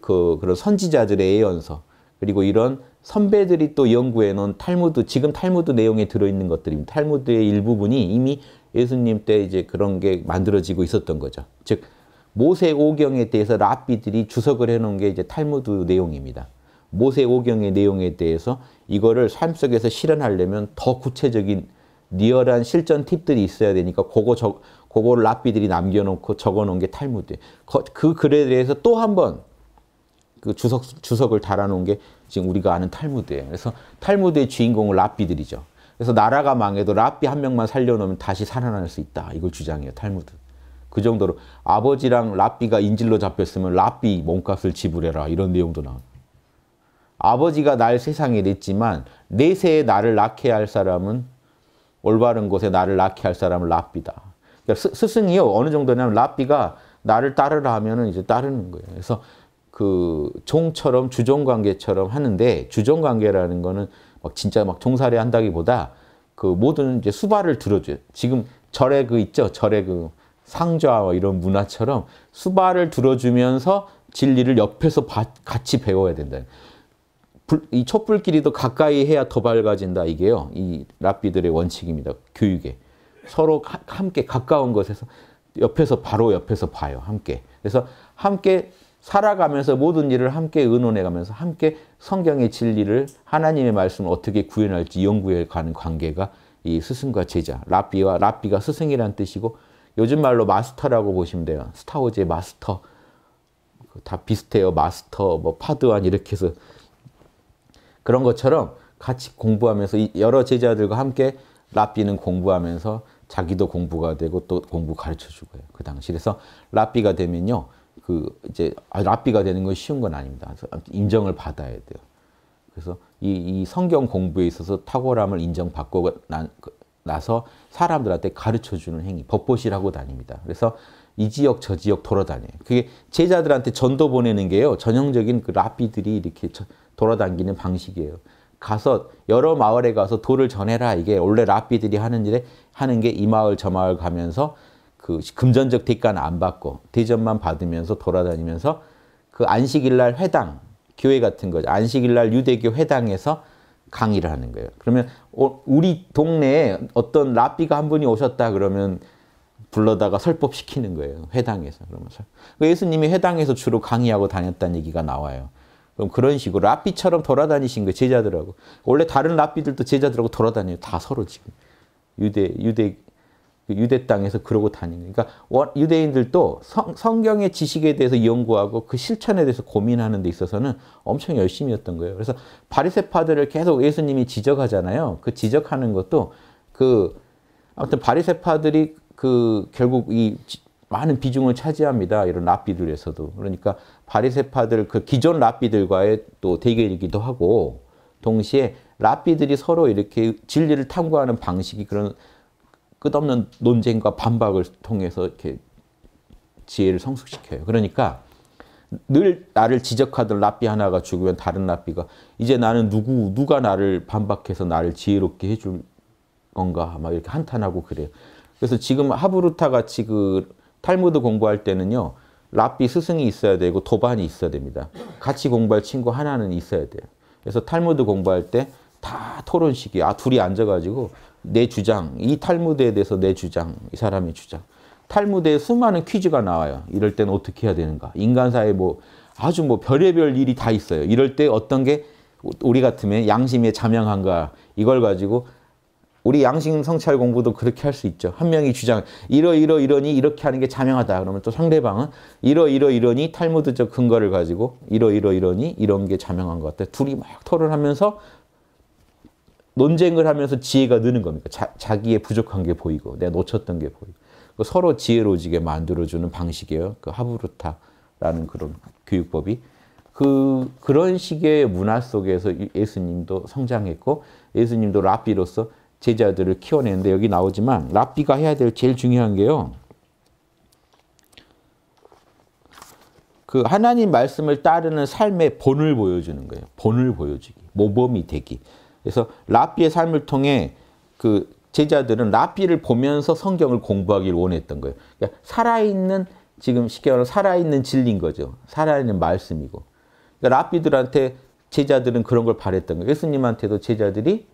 그 그런 선지자들의 예언서 그리고 이런 선배들이 또 연구해 놓은 탈무드 지금 탈무드 내용에 들어 있는 것들입니다. 탈무드의 일부분이 이미 예수님 때 이제 그런 게 만들어지고 있었던 거죠. 즉 모세 오경에 대해서 랍비들이 주석을 해 놓은 게 이제 탈무드 내용입니다. 모세오경의 내용에 대해서 이거를 삶 속에서 실현하려면 더 구체적인 리얼한 실전 팁들이 있어야 되니까 그거 저, 그거를 랍비들이 남겨놓고 적어놓은 게탈무드예 그, 그 글에 대해서 또 한번그 주석, 주석을 달아놓은 게 지금 우리가 아는 탈무드예요. 그래서 탈무드의 주인공은 랍비들이죠. 그래서 나라가 망해도 랍비 한 명만 살려놓으면 다시 살아날 수 있다. 이걸 주장해요. 탈무드. 그 정도로 아버지랑 랍비가 인질로 잡혔으면 랍비 몸값을 지불해라. 이런 내용도 나와요. 아버지가 날 세상에 냈지만 내세에 나를 낳게 할 사람은 올바른 곳에 나를 낳게 할 사람은 랍비다. 그러니까 스, 승이요 어느 정도냐면 랍비가 나를 따르라 하면은 이제 따르는 거예요. 그래서 그 종처럼 주종 관계처럼 하는데 주종 관계라는 거는 막 진짜 막 종살이 한다기보다 그 모든 이제 수발을 들어줘요. 지금 절에 그 있죠. 절에 그 상좌 뭐 이런 문화처럼 수발을 들어주면서 진리를 옆에서 바, 같이 배워야 된다. 이 촛불끼리도 가까이 해야 더 밝아진다 이게요. 이 랍비들의 원칙입니다. 교육에. 서로 하, 함께 가까운 것에서 옆에서 바로 옆에서 봐요. 함께. 그래서 함께 살아가면서 모든 일을 함께 의논해 가면서 함께 성경의 진리를 하나님의 말씀을 어떻게 구현할지 연구해 가는 관계가 이 스승과 제자, 랍비와 랍비가 스승이란 뜻이고 요즘 말로 마스터라고 보시면 돼요. 스타워즈의 마스터. 그 다 비슷해요. 마스터, 뭐 파드완 이렇게 해서 그런 것처럼 같이 공부하면서 여러 제자들과 함께 랍비는 공부하면서 자기도 공부가 되고 또 공부 가르쳐 주고 요그 당시. 그래서 랍비가 되면요. 그 이제 아, 랍비가 되는 건 쉬운 건 아닙니다. 인정을 받아야 돼요. 그래서 이, 이 성경 공부에 있어서 탁월함을 인정받고 나, 나서 사람들한테 가르쳐 주는 행위, 법보시라고 다닙니다. 그래서 이 지역 저 지역 돌아다녀요. 그게 제자들한테 전도 보내는 게요. 전형적인 그 라삐들이 이렇게 돌아다니는 방식이에요. 가서 여러 마을에 가서 돌을 전해라. 이게 원래 라삐들이 하는 일에 하는 게 이 마을 저 마을 가면서 그 금전적 대가는 안 받고 대접만 받으면서 돌아다니면서 그 안식일날 회당 교회 같은 거죠. 안식일날 유대교 회당에서 강의를 하는 거예요. 그러면 어, 우리 동네에 어떤 라삐가 한 분이 오셨다 그러면 불러다가 설법시키는 거예요. 회당에서. 그러면서. 그 예수님이 회당에서 주로 강의하고 다녔다는 얘기가 나와요. 그럼 그런 식으로 랍비처럼 돌아다니신 거예요. 그 제자들하고. 원래 다른 랍비들도 제자들하고 돌아다녀요. 다 서로 지금. 유대, 유대, 그 유대 땅에서 그러고 다니는. 그러니까 유대인들도 성, 성경의 지식에 대해서 연구하고 그 실천에 대해서 고민하는 데 있어서는 엄청 열심이었던 거예요. 그래서 바리세파들을 계속 예수님이 지적하잖아요. 그 지적하는 것도 그 아무튼 바리세파들이 그 결국 이 많은 비중을 차지합니다. 이런 랍비들에서도. 그러니까 바리세파들 그 기존 랍비들과의 또 대결이기도 하고 동시에 랍비들이 서로 이렇게 진리를 탐구하는 방식이 그런 끝없는 논쟁과 반박을 통해서 이렇게 지혜를 성숙시켜요. 그러니까 늘 나를 지적하던 랍비 하나가 죽으면 다른 랍비가 이제 나는 누구 누가 나를 반박해서 나를 지혜롭게 해줄 건가 막 이렇게 한탄하고 그래요. 그래서 지금 하브루타 같이 그 탈무드 공부할 때는요. 랍비 스승이 있어야 되고 도반이 있어야 됩니다. 같이 공부할 친구 하나는 있어야 돼요. 그래서 탈무드 공부할 때 다 토론식이 아 둘이 앉아가지고 내 주장, 이 탈무드에 대해서 내 주장, 이 사람의 주장. 탈무드에 수많은 퀴즈가 나와요. 이럴 땐 어떻게 해야 되는가. 인간사에 뭐 아주 뭐 별의별 일이 다 있어요. 이럴 때 어떤 게 우리 같으면 양심에 자명한가 이걸 가지고 우리 양심 성찰 공부도 그렇게 할 수 있죠. 한 명이 주장 이러 이러 이러니 이렇게 하는 게 자명하다. 그러면 또 상대방은 이러 이러 이러니 탈무드적 근거를 가지고 이러 이러 이러니 이런 게 자명한 것 같아. 둘이 막 토론하면서 논쟁을 하면서 지혜가 느는 겁니까? 자, 자기의 부족한 게 보이고 내가 놓쳤던 게 보이고 그 서로 지혜로지게 만들어주는 방식이에요. 그 하브루타라는 그런 교육법이 그 그런 식의 문화 속에서 예수님도 성장했고 예수님도 라비로서 제자들을 키워내는데 여기 나오지만 랍비가 해야 될 제일 중요한 게요. 그 하나님 말씀을 따르는 삶의 본을 보여주는 거예요. 본을 보여주기. 모범이 되기. 그래서 랍비의 삶을 통해 그 제자들은 랍비를 보면서 성경을 공부하길 원했던 거예요. 그러니까 살아있는 지금 쉽게 말하면 살아있는 진리인 거죠. 살아있는 말씀이고. 그러니까 랍비들한테 제자들은 그런 걸 바랬던 거예요. 예수님한테도 제자들이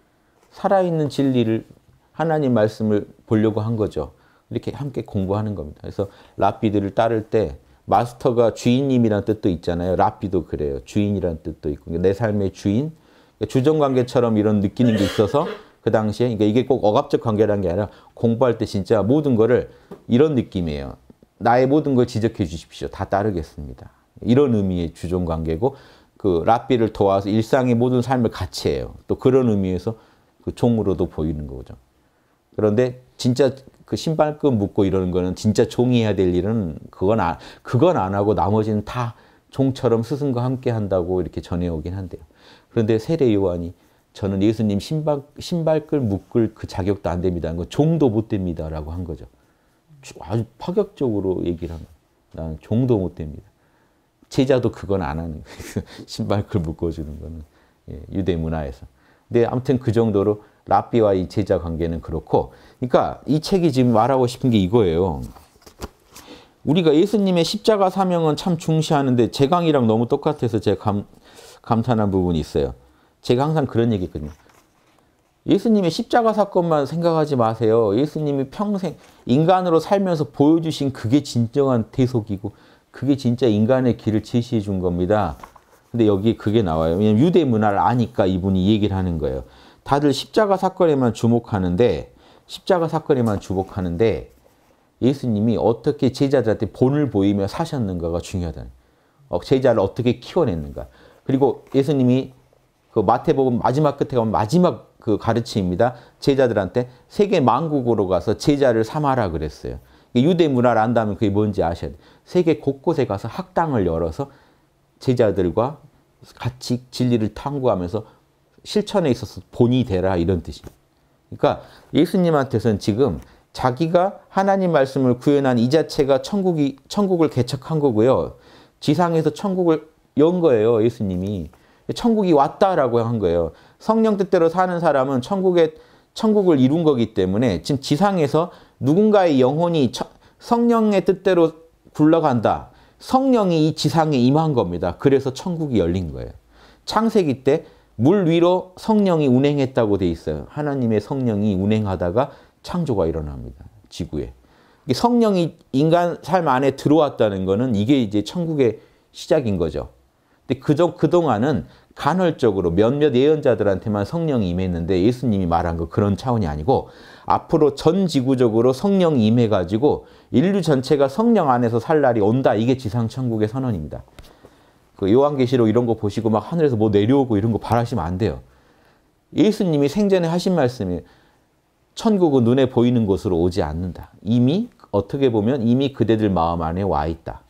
살아있는 진리를 하나님 말씀을 보려고 한 거죠. 이렇게 함께 공부하는 겁니다. 그래서 라비들을 따를 때 마스터가 주인님이란 뜻도 있잖아요. 라비도 그래요. 주인이란 뜻도 있고 그러니까 내 삶의 주인, 그러니까 주정관계처럼 이런 느끼는 게 있어서 그 당시에 그러니까 이게 꼭 억압적 관계라는 게 아니라 공부할 때 진짜 모든 거를 이런 느낌이에요. 나의 모든 걸 지적해 주십시오. 다 따르겠습니다. 이런 의미의 주종관계고 그라비를 도와서 일상의 모든 삶을 같이 해요. 또 그런 의미에서 그 종으로도 보이는 거죠. 그런데 진짜 그 신발끈 묶고 이러는 거는 진짜 종이 해야 될 일은 그건 안, 아, 그건 안 하고 나머지는 다 종처럼 스승과 함께 한다고 이렇게 전해오긴 한대요. 그런데 세례 요한이 저는 예수님 신발, 신발끈 묶을 그 자격도 안 됩니다. 그 종도 못 됩니다라고 한 거죠. 아주 파격적으로 얘기를 한 거예요. 난 종도 못 됩니다. 제자도 그건 안 하는 거예요. [laughs] 신발끈 묶어주는 거는 예, 유대 문화에서. 네, 아무튼 그 정도로 라비와 이 제자 관계는 그렇고 그러니까 이 책이 지금 말하고 싶은 게 이거예요. 우리가 예수님의 십자가 사명은 참 중시하는데 제 강이랑 너무 똑같아서 제가 감, 감탄한 부분이 있어요. 제가 항상 그런 얘기 했거든요. 예수님의 십자가 사건만 생각하지 마세요. 예수님이 평생 인간으로 살면서 보여주신 그게 진정한 대속이고 그게 진짜 인간의 길을 제시해 준 겁니다. 근데 여기 그게 나와요. 왜냐면 유대 문화를 아니까 이분이 얘기를 하는 거예요. 다들 십자가 사건에만 주목하는데 십자가 사건에만 주목하는데 예수님이 어떻게 제자들한테 본을 보이며 사셨는가가 중요하다는 거예요. 어, 제자를 어떻게 키워냈는가. 그리고 예수님이 그 마태복음 마지막 끝에 가면 마지막 그 가르침입니다. 제자들한테 세계 만국으로 가서 제자를 삼아라 그랬어요. 유대 문화를 안다면 그게 뭔지 아셔야 돼요. 세계 곳곳에 가서 학당을 열어서 제자들과 같이 진리를 탐구하면서 실천에 있어서 본이 되라 이런 뜻입니다. 그러니까 예수님한테서는 지금 자기가 하나님 말씀을 구현한 이 자체가 천국이 천국을 개척한 거고요. 지상에서 천국을 연 거예요. 예수님이 천국이 왔다라고 한 거예요. 성령 뜻대로 사는 사람은 천국에 천국을 이룬 거기 때문에 지금 지상에서 누군가의 영혼이 성령의 뜻대로 굴러간다. 성령이 이 지상에 임한 겁니다. 그래서 천국이 열린 거예요. 창세기 때 물 위로 성령이 운행했다고 돼 있어요. 하나님의 성령이 운행하다가 창조가 일어납니다. 지구에. 성령이 인간 삶 안에 들어왔다는 거는 이게 이제 천국의 시작인 거죠. 근데 그저 그동안은 간헐적으로 몇몇 예언자들한테만 성령이 임했는데 예수님이 말한 거 그런 차원이 아니고 앞으로 전 지구적으로 성령이 임해가지고 인류 전체가 성령 안에서 살 날이 온다. 이게 지상천국의 선언입니다. 그 요한계시록 이런 거 보시고 막 하늘에서 뭐 내려오고 이런 거 바라시면 안 돼요. 예수님이 생전에 하신 말씀이 천국은 눈에 보이는 곳으로 오지 않는다. 이미 어떻게 보면 이미 그대들 마음 안에 와 있다.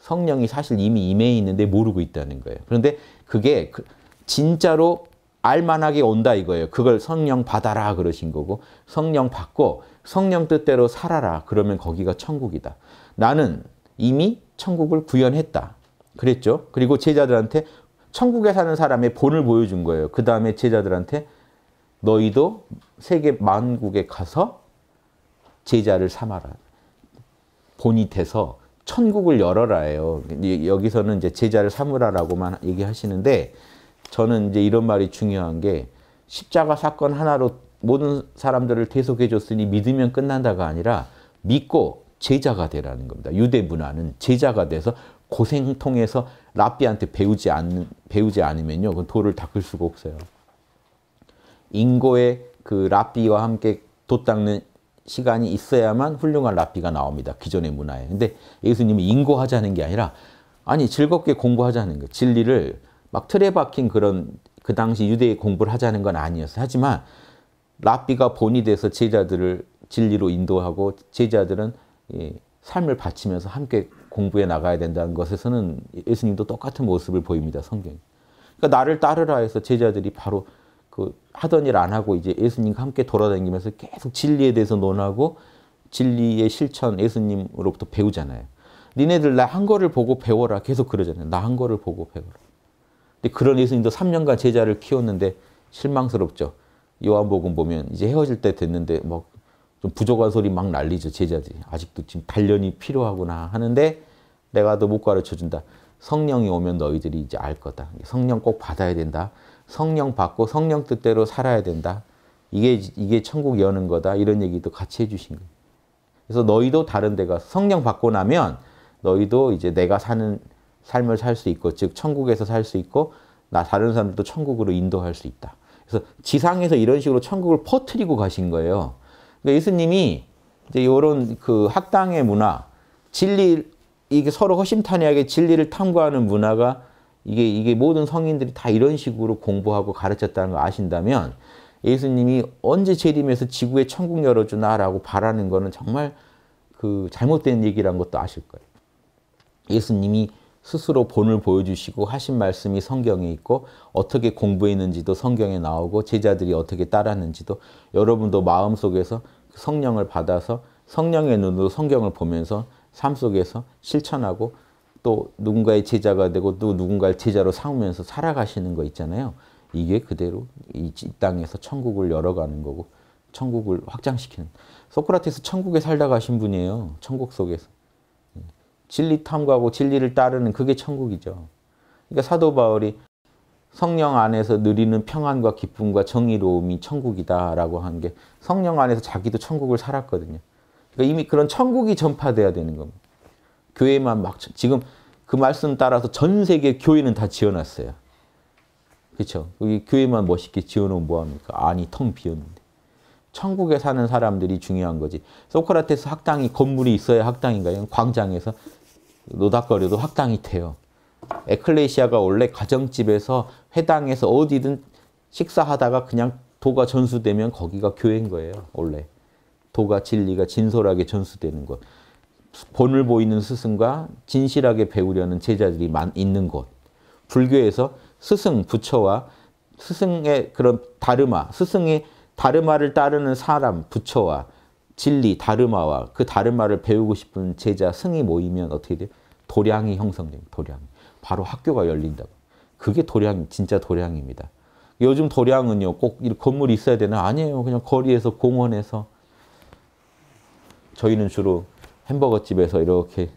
성령이 사실 이미 임해 있는데 모르고 있다는 거예요. 그런데 그게 그 진짜로 알만하게 온다 이거예요. 그걸 성령 받아라 그러신 거고 성령 받고 성령 뜻대로 살아라. 그러면 거기가 천국이다. 나는 이미 천국을 구현했다. 그랬죠. 그리고 제자들한테 천국에 사는 사람의 본을 보여준 거예요. 그 다음에 제자들한테 너희도 세계 만국에 가서 제자를 삼아라. 본이 돼서 천국을 열어라예요. 여기서는 이제 제자를 삼으라라고만 얘기하시는데 저는 이제 이런 말이 중요한 게 십자가 사건 하나로 모든 사람들을 대속해 줬으니 믿으면 끝난다가 아니라 믿고 제자가 되라는 겁니다. 유대 문화는 제자가 돼서 고생 통해서 라비한테 배우지 않는 배우지 않으면요. 그 돌을 닦을 수가 없어요. 인고의 그 라비와 함께 돛 닦는 시간이 있어야만 훌륭한 라비가 나옵니다. 기존의 문화에. 근데 예수님이 인고하자는 게 아니라 아니 즐겁게 공부하자는 거. 진리를 막 틀에 박힌 그런 그 당시 유대의 공부를 하자는 건 아니었어요. 하지만 라비가 본이 돼서 제자들을 진리로 인도하고 제자들은 삶을 바치면서 함께 공부해 나가야 된다는 것에서는 예수님도 똑같은 모습을 보입니다. 성경이. 그러니까 나를 따르라 해서 제자들이 바로 그 하던 일 안 하고 이제 예수님과 함께 돌아다니면서 계속 진리에 대해서 논하고 진리의 실천 예수님으로부터 배우잖아요. 니네들 나 한 거를 보고 배워라 계속 그러잖아요. 나 한 거를 보고 배워라. 근데 그런 예수님도 3년간 제자를 키웠는데 실망스럽죠. 요한복음 보면 이제 헤어질 때 됐는데 막좀 부족한 소리 막 날리죠 제자들이 아직도 지금 단련이 필요하구나 하는데 내가 더 못 가르쳐 준다 성령이 오면 너희들이 이제 알 거다 성령 꼭 받아야 된다 성령 받고 성령 뜻대로 살아야 된다 이게 이게 천국 여는 거다 이런 얘기도 같이 해주신 거예요 그래서 너희도 다른 데가 성령 받고 나면 너희도 이제 내가 사는 삶을 살 수 있고 즉 천국에서 살 수 있고 나 다른 사람들도 천국으로 인도할 수 있다. 그래서 지상에서 이런 식으로 천국을 퍼뜨리고 가신 거예요. 그러니까 예수님이 이제 이런 그 학당의 문화, 진리 이게 서로 허심탄회하게 진리를 탐구하는 문화가 이게 이게 모든 성인들이 다 이런 식으로 공부하고 가르쳤다는 걸 아신다면 예수님이 언제 재림해서 지구에 천국 열어주나라고 바라는 거는 정말 그 잘못된 얘기라 것도 아실 거예요. 예수님이 스스로 본을 보여주시고 하신 말씀이 성경에 있고 어떻게 공부했는지도 성경에 나오고 제자들이 어떻게 따랐는지도 여러분도 마음속에서 성령을 받아서 성령의 눈으로 성경을 보면서 삶 속에서 실천하고 또 누군가의 제자가 되고 또누군가의 제자로 삼으면서 살아가시는 거 있잖아요. 이게 그대로 이 땅에서 천국을 열어가는 거고 천국을 확장시키는 소크라테스 천국에 살다 가신 분이에요. 천국 속에서. 진리 탐구하고 진리를 따르는 그게 천국이죠. 그러니까 사도 바울이 성령 안에서 누리는 평안과 기쁨과 정의로움이 천국이다라고 한 게 성령 안에서 자기도 천국을 살았거든요. 그러니까 이미 그런 천국이 전파돼야 되는 겁니다. 교회만 막 지금 그 말씀 따라서 전 세계 교회는 다 지어놨어요. 그렇죠? 여기 교회만 멋있게 지어놓으면 뭐합니까? 아니, 텅 비었는데. 천국에 사는 사람들이 중요한 거지. 소크라테스 학당이 건물이 있어야 학당인가요? 광장에서 노닥거려도 확당이 돼요. 에클레시아가 원래 가정집에서 회당에서 어디든 식사하다가 그냥 도가 전수되면 거기가 교회인 거예요. 원래. 도가 진리가 진솔하게 전수되는 곳. 본을 보이는 스승과 진실하게 배우려는 제자들이 있는 곳. 불교에서 스승, 부처와 스승의 그런 다르마, 스승의 다르마를 따르는 사람, 부처와 진리, 다르마와 그 다르마를 배우고 싶은 제자, 승이 모이면 어떻게 돼요? 도량이 형성됩니다. 도량. 이 바로 학교가 열린다고. 그게 도량, 진짜 도량입니다. 요즘 도량은요, 꼭 건물이 있어야 되나? 아니에요. 그냥 거리에서, 공원에서. 저희는 주로 햄버거 집에서 이렇게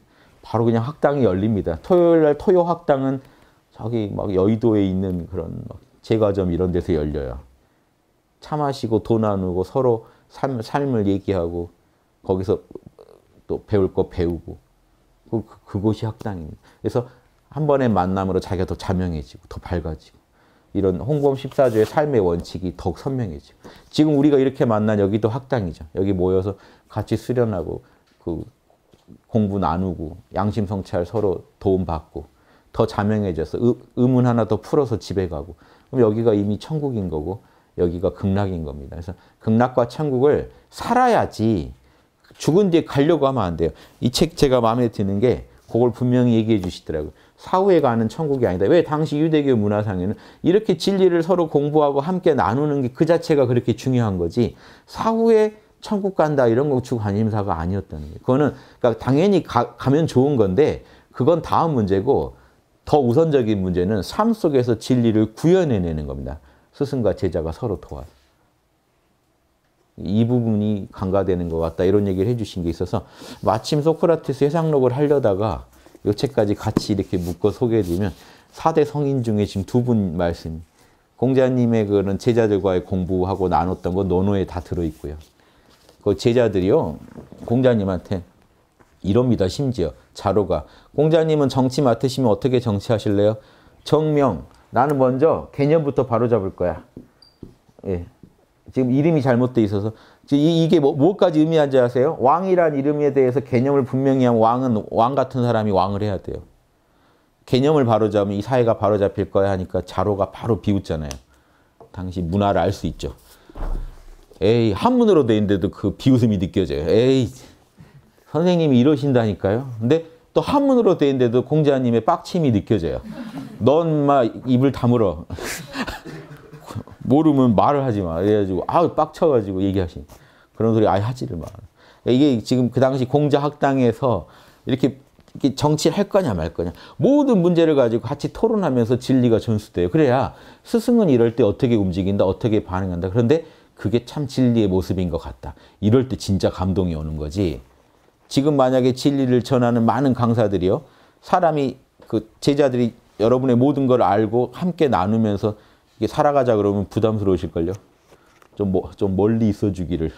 바로 그냥 학당이 열립니다. 토요일 날 토요 학당은 저기 막 여의도에 있는 그런 막 제과점 이런 데서 열려요. 차 마시고 돈 나누고 서로 삶, 삶을 얘기하고 거기서 또 배울 거 배우고 그, 그곳이 학당입니다. 그래서 한 번의 만남으로 자기가 더 자명해지고 더 밝아지고 이런 홍범 14조의 삶의 원칙이 더 선명해지고 지금 우리가 이렇게 만난 여기도 학당이죠. 여기 모여서 같이 수련하고 그 공부 나누고 양심 성찰 서로 도움받고 더 자명해져서 의, 문 하나 더 풀어서 집에 가고 그럼 여기가 이미 천국인 거고 여기가 극락인 겁니다. 그래서 극락과 천국을 살아야지 죽은 뒤에 가려고 하면 안 돼요. 이 책 제가 마음에 드는 게 그걸 분명히 얘기해 주시더라고요. 사후에 가는 천국이 아니다. 왜 당시 유대교 문화상에는 이렇게 진리를 서로 공부하고 함께 나누는 게 그 자체가 그렇게 중요한 거지. 사후에 천국 간다 이런 거 주관심사가 아니었다는 거예요. 그거는 그러니까 당연히 가, 가면 좋은 건데 그건 다음 문제고 더 우선적인 문제는 삶 속에서 진리를 구현해내는 겁니다. 스승과 제자가 서로 도와. 이 부분이 간과되는 것 같다 이런 얘기를 해주신 게 있어서 마침 소크라테스 해상록을 하려다가 요 책까지 같이 이렇게 묶어 소개해드리면 4대 성인 중에 지금 두 분 말씀 공자님의 그런 제자들과의 공부하고 나눴던 거 논어에 다 들어있고요. 그 제자들이요 공자님한테 이럽니다 심지어 자로가 공자님은 정치 맡으시면 어떻게 정치하실래요? 정명 나는 먼저 개념부터 바로잡을 거야. 예. 지금 이름이 잘못돼 있어서 이, 이게 뭐, 무엇까지 의미하지 아세요? 왕이란 이름에 대해서 개념을 분명히 하면 왕은 왕 같은 사람이 왕을 해야 돼요. 개념을 바로잡으면 이 사회가 바로잡힐 거야 하니까 자로가 바로 비웃잖아요. 당시 문화를 알 수 있죠. 에이 한문으로 돼 있는데도 그 비웃음이 느껴져요. 에이 선생님이 이러신다니까요. 근데 또 한문으로 되어 있는데도 공자님의 빡침이 느껴져요. 넌 막 입을 다물어. [laughs] 모르면 말을 하지 마. 그래가지고 아 빡쳐가지고 얘기하신 그런 소리 아예 하지를 마. 이게 지금 그 당시 공자 학당에서 이렇게, 이렇게 정치를 할 거냐 말 거냐 모든 문제를 가지고 같이 토론하면서 진리가 전수돼요. 그래야 스승은 이럴 때 어떻게 움직인다, 어떻게 반응한다. 그런데 그게 참 진리의 모습인 것 같다. 이럴 때 진짜 감동이 오는 거지. 지금 만약에 진리를 전하는 많은 강사들이요. 사람이 그 제자들이 여러분의 모든 걸 알고 함께 나누면서 이게 살아가자 그러면 부담스러우실걸요. 좀, 뭐, 좀 멀리 있어 주기를.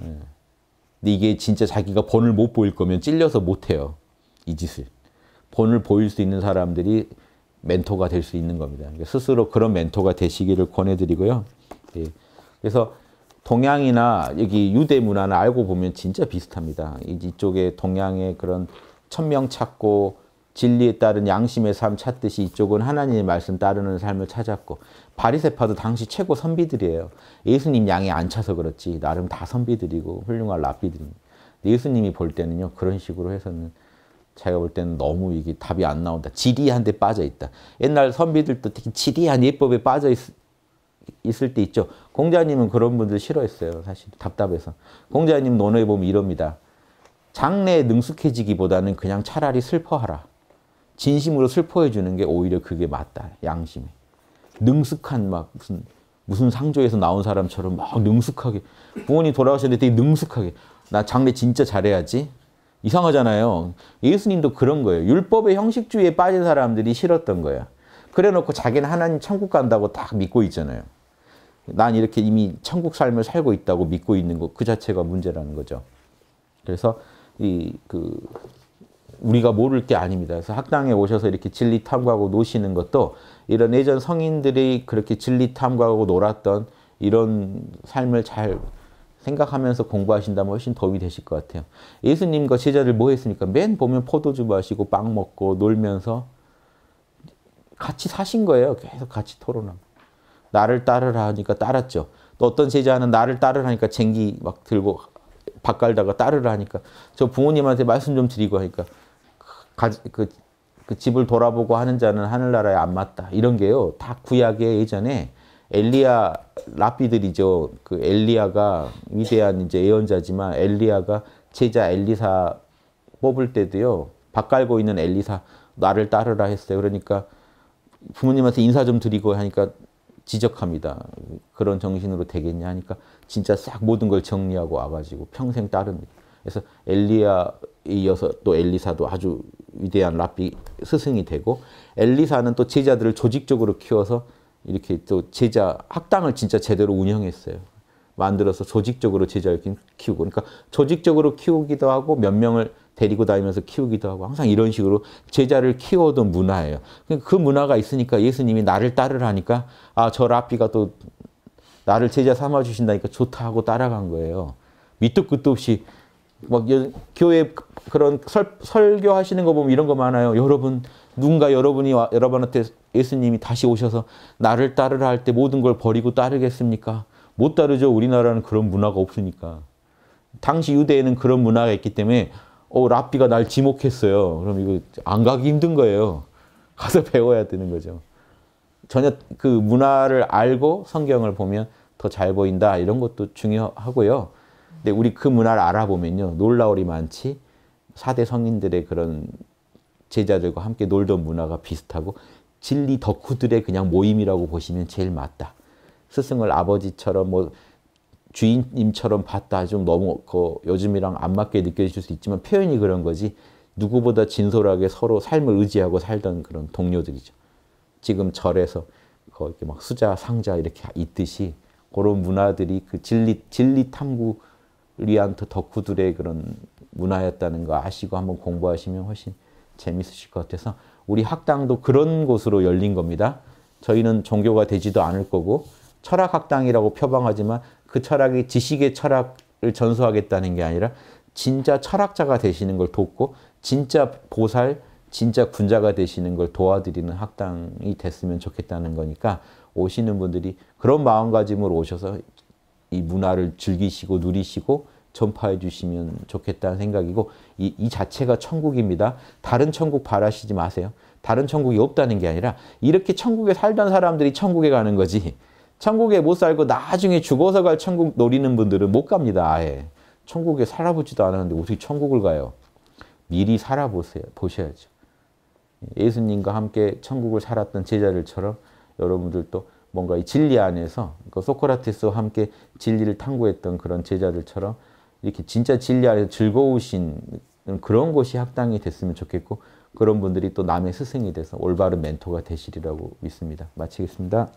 예. 근데 이게 진짜 자기가 본을 못 보일 거면 찔려서 못 해요. 이 짓을. 본을 보일 수 있는 사람들이 멘토가 될 수 있는 겁니다. 그러니까 스스로 그런 멘토가 되시기를 권해드리고요. 예. 그래서 동양이나 여기 유대 문화는 알고 보면 진짜 비슷합니다. 이쪽에 동양의 그런 천명 찾고 진리에 따른 양심의 삶 찾듯이 이쪽은 하나님의 말씀 따르는 삶을 찾았고 바리세파도 당시 최고 선비들이에요. 예수님 양이 안 차서 그렇지 나름 다 선비들이고 훌륭한 랍비들입니다. 예수님이 볼 때는요 그런 식으로 해서는 자가볼 때는 너무 이게 답이 안 나온다. 지리한데 빠져 있다. 옛날 선비들도 특히 지리한 예법에 빠져 있, 있을 때 있죠. 공자님은 그런 분들 싫어했어요. 사실 답답해서. 공자님 논어에 보면 이럽니다. 장래에 능숙해지기보다는 그냥 차라리 슬퍼하라. 진심으로 슬퍼해 주는 게 오히려 그게 맞다. 양심에. 능숙한 막 무슨 무슨 상조에서 나온 사람처럼 막 능숙하게 부모님 돌아가셨는데 되게 능숙하게 나 장래 진짜 잘해야지. 이상하잖아요. 예수님도 그런 거예요. 율법의 형식주의에 빠진 사람들이 싫었던 거야. 그래놓고 자기는 하나님 천국 간다고 딱 믿고 있잖아요. 난 이렇게 이미 천국 삶을 살고 있다고 믿고 있는 것 그 자체가 문제라는 거죠. 그래서 이 그 우리가 모를 게 아닙니다. 그래서 학당에 오셔서 이렇게 진리 탐구하고 노시는 것도 이런 예전 성인들이 그렇게 진리 탐구하고 놀았던 이런 삶을 잘 생각하면서 공부하신다면 훨씬 도움이 되실 것 같아요. 예수님과 제자들 뭐 했습니까? 맨 보면 포도주 마시고 빵 먹고 놀면서 같이 사신 거예요. 계속 같이 토론하고. 나를 따르라 하니까 따랐죠. 또 어떤 제자는 나를 따르라 하니까 쟁기 막 들고 밥 갈다가 따르라 하니까 저 부모님한테 말씀 좀 드리고 하니까 가, 그, 그 집을 돌아보고 하는 자는 하늘나라에 안 맞다. 이런 게요. 다 구약의 예전에 엘리야 라피들이죠. 그 엘리야가 위대한 이제 예언자지만 엘리야가 제자 엘리사 뽑을 때도요. 밥 갈고 있는 엘리사 나를 따르라 했어요. 그러니까 부모님한테 인사 좀 드리고 하니까 지적합니다. 그런 정신으로 되겠냐 하니까 진짜 싹 모든 걸 정리하고 와가지고 평생 따릅니다. 그래서 엘리야 이어서 또 엘리사도 아주 위대한 랍비 스승이 되고 엘리사는 또 제자들을 조직적으로 키워서 이렇게 또 제자 학당을 진짜 제대로 운영했어요. 만들어서 조직적으로 제자를 키우고 그러니까 조직적으로 키우기도 하고 몇 명을 데리고 다니면서 키우기도 하고 항상 이런 식으로 제자를 키워던 문화예요. 그러니까 그 문화가 있으니까 예수님이 나를 따르라니까 아저 라비가 또 나를 제자 삼아 주신다니까 좋다 하고 따라간 거예요. 밑도 끝도 없이 막 뭐 교회 그런 설, 설교하시는 거 보면 이런 거 많아요. 여러분 누군가 여러분이 여러분한테 예수님이 다시 오셔서 나를 따르라 할 때 모든 걸 버리고 따르겠습니까? 못 다르죠. 우리나라는 그런 문화가 없으니까. 당시 유대에는 그런 문화가 있기 때문에 어, 랍비가 날 지목했어요. 그럼 이거 안 가기 힘든 거예요. [laughs] 가서 배워야 되는 거죠. 전혀 그 문화를 알고 성경을 보면 더 잘 보인다 이런 것도 중요하고요. 근데 우리 그 문화를 알아보면요. 놀라울이 많지 4대 성인들의 그런 제자들과 함께 놀던 문화가 비슷하고 진리 덕후들의 그냥 모임이라고 보시면 제일 맞다. 스승을 아버지처럼 뭐 주인님처럼 봤다 좀 너무 그 요즘이랑 안 맞게 느껴질 수 있지만 표현이 그런 거지 누구보다 진솔하게 서로 삶을 의지하고 살던 그런 동료들이죠. 지금 절에서 이렇막 수자 상자 이렇게 있듯이 그런 문화들이 그 진리 진리 탐구 리안트 덕후들의 그런 문화였다는 거 아시고 한번 공부하시면 훨씬 재밌으실 것 같아서 우리 학당도 그런 곳으로 열린 겁니다. 저희는 종교가 되지도 않을 거고 철학학당이라고 표방하지만 그 철학이 지식의 철학을 전수하겠다는 게 아니라 진짜 철학자가 되시는 걸 돕고 진짜 보살, 진짜 군자가 되시는 걸 도와드리는 학당이 됐으면 좋겠다는 거니까 오시는 분들이 그런 마음가짐으로 오셔서 이 문화를 즐기시고 누리시고 전파해 주시면 좋겠다는 생각이고 이, 이 자체가 천국입니다. 다른 천국 바라시지 마세요. 다른 천국이 없다는 게 아니라 이렇게 천국에 살던 사람들이 천국에 가는 거지. 천국에 못 살고 나중에 죽어서 갈 천국 노리는 분들은 못 갑니다. 아예. 천국에 살아보지도 않았는데 어떻게 천국을 가요? 미리 살아보세요. 보셔야죠. 예수님과 함께 천국을 살았던 제자들처럼 여러분들도 뭔가 이 진리 안에서 그 소크라테스와 함께 진리를 탐구했던 그런 제자들처럼 이렇게 진짜 진리 안에서 즐거우신 그런 곳이 학당이 됐으면 좋겠고 그런 분들이 또 남의 스승이 돼서 올바른 멘토가 되시리라고 믿습니다. 마치겠습니다.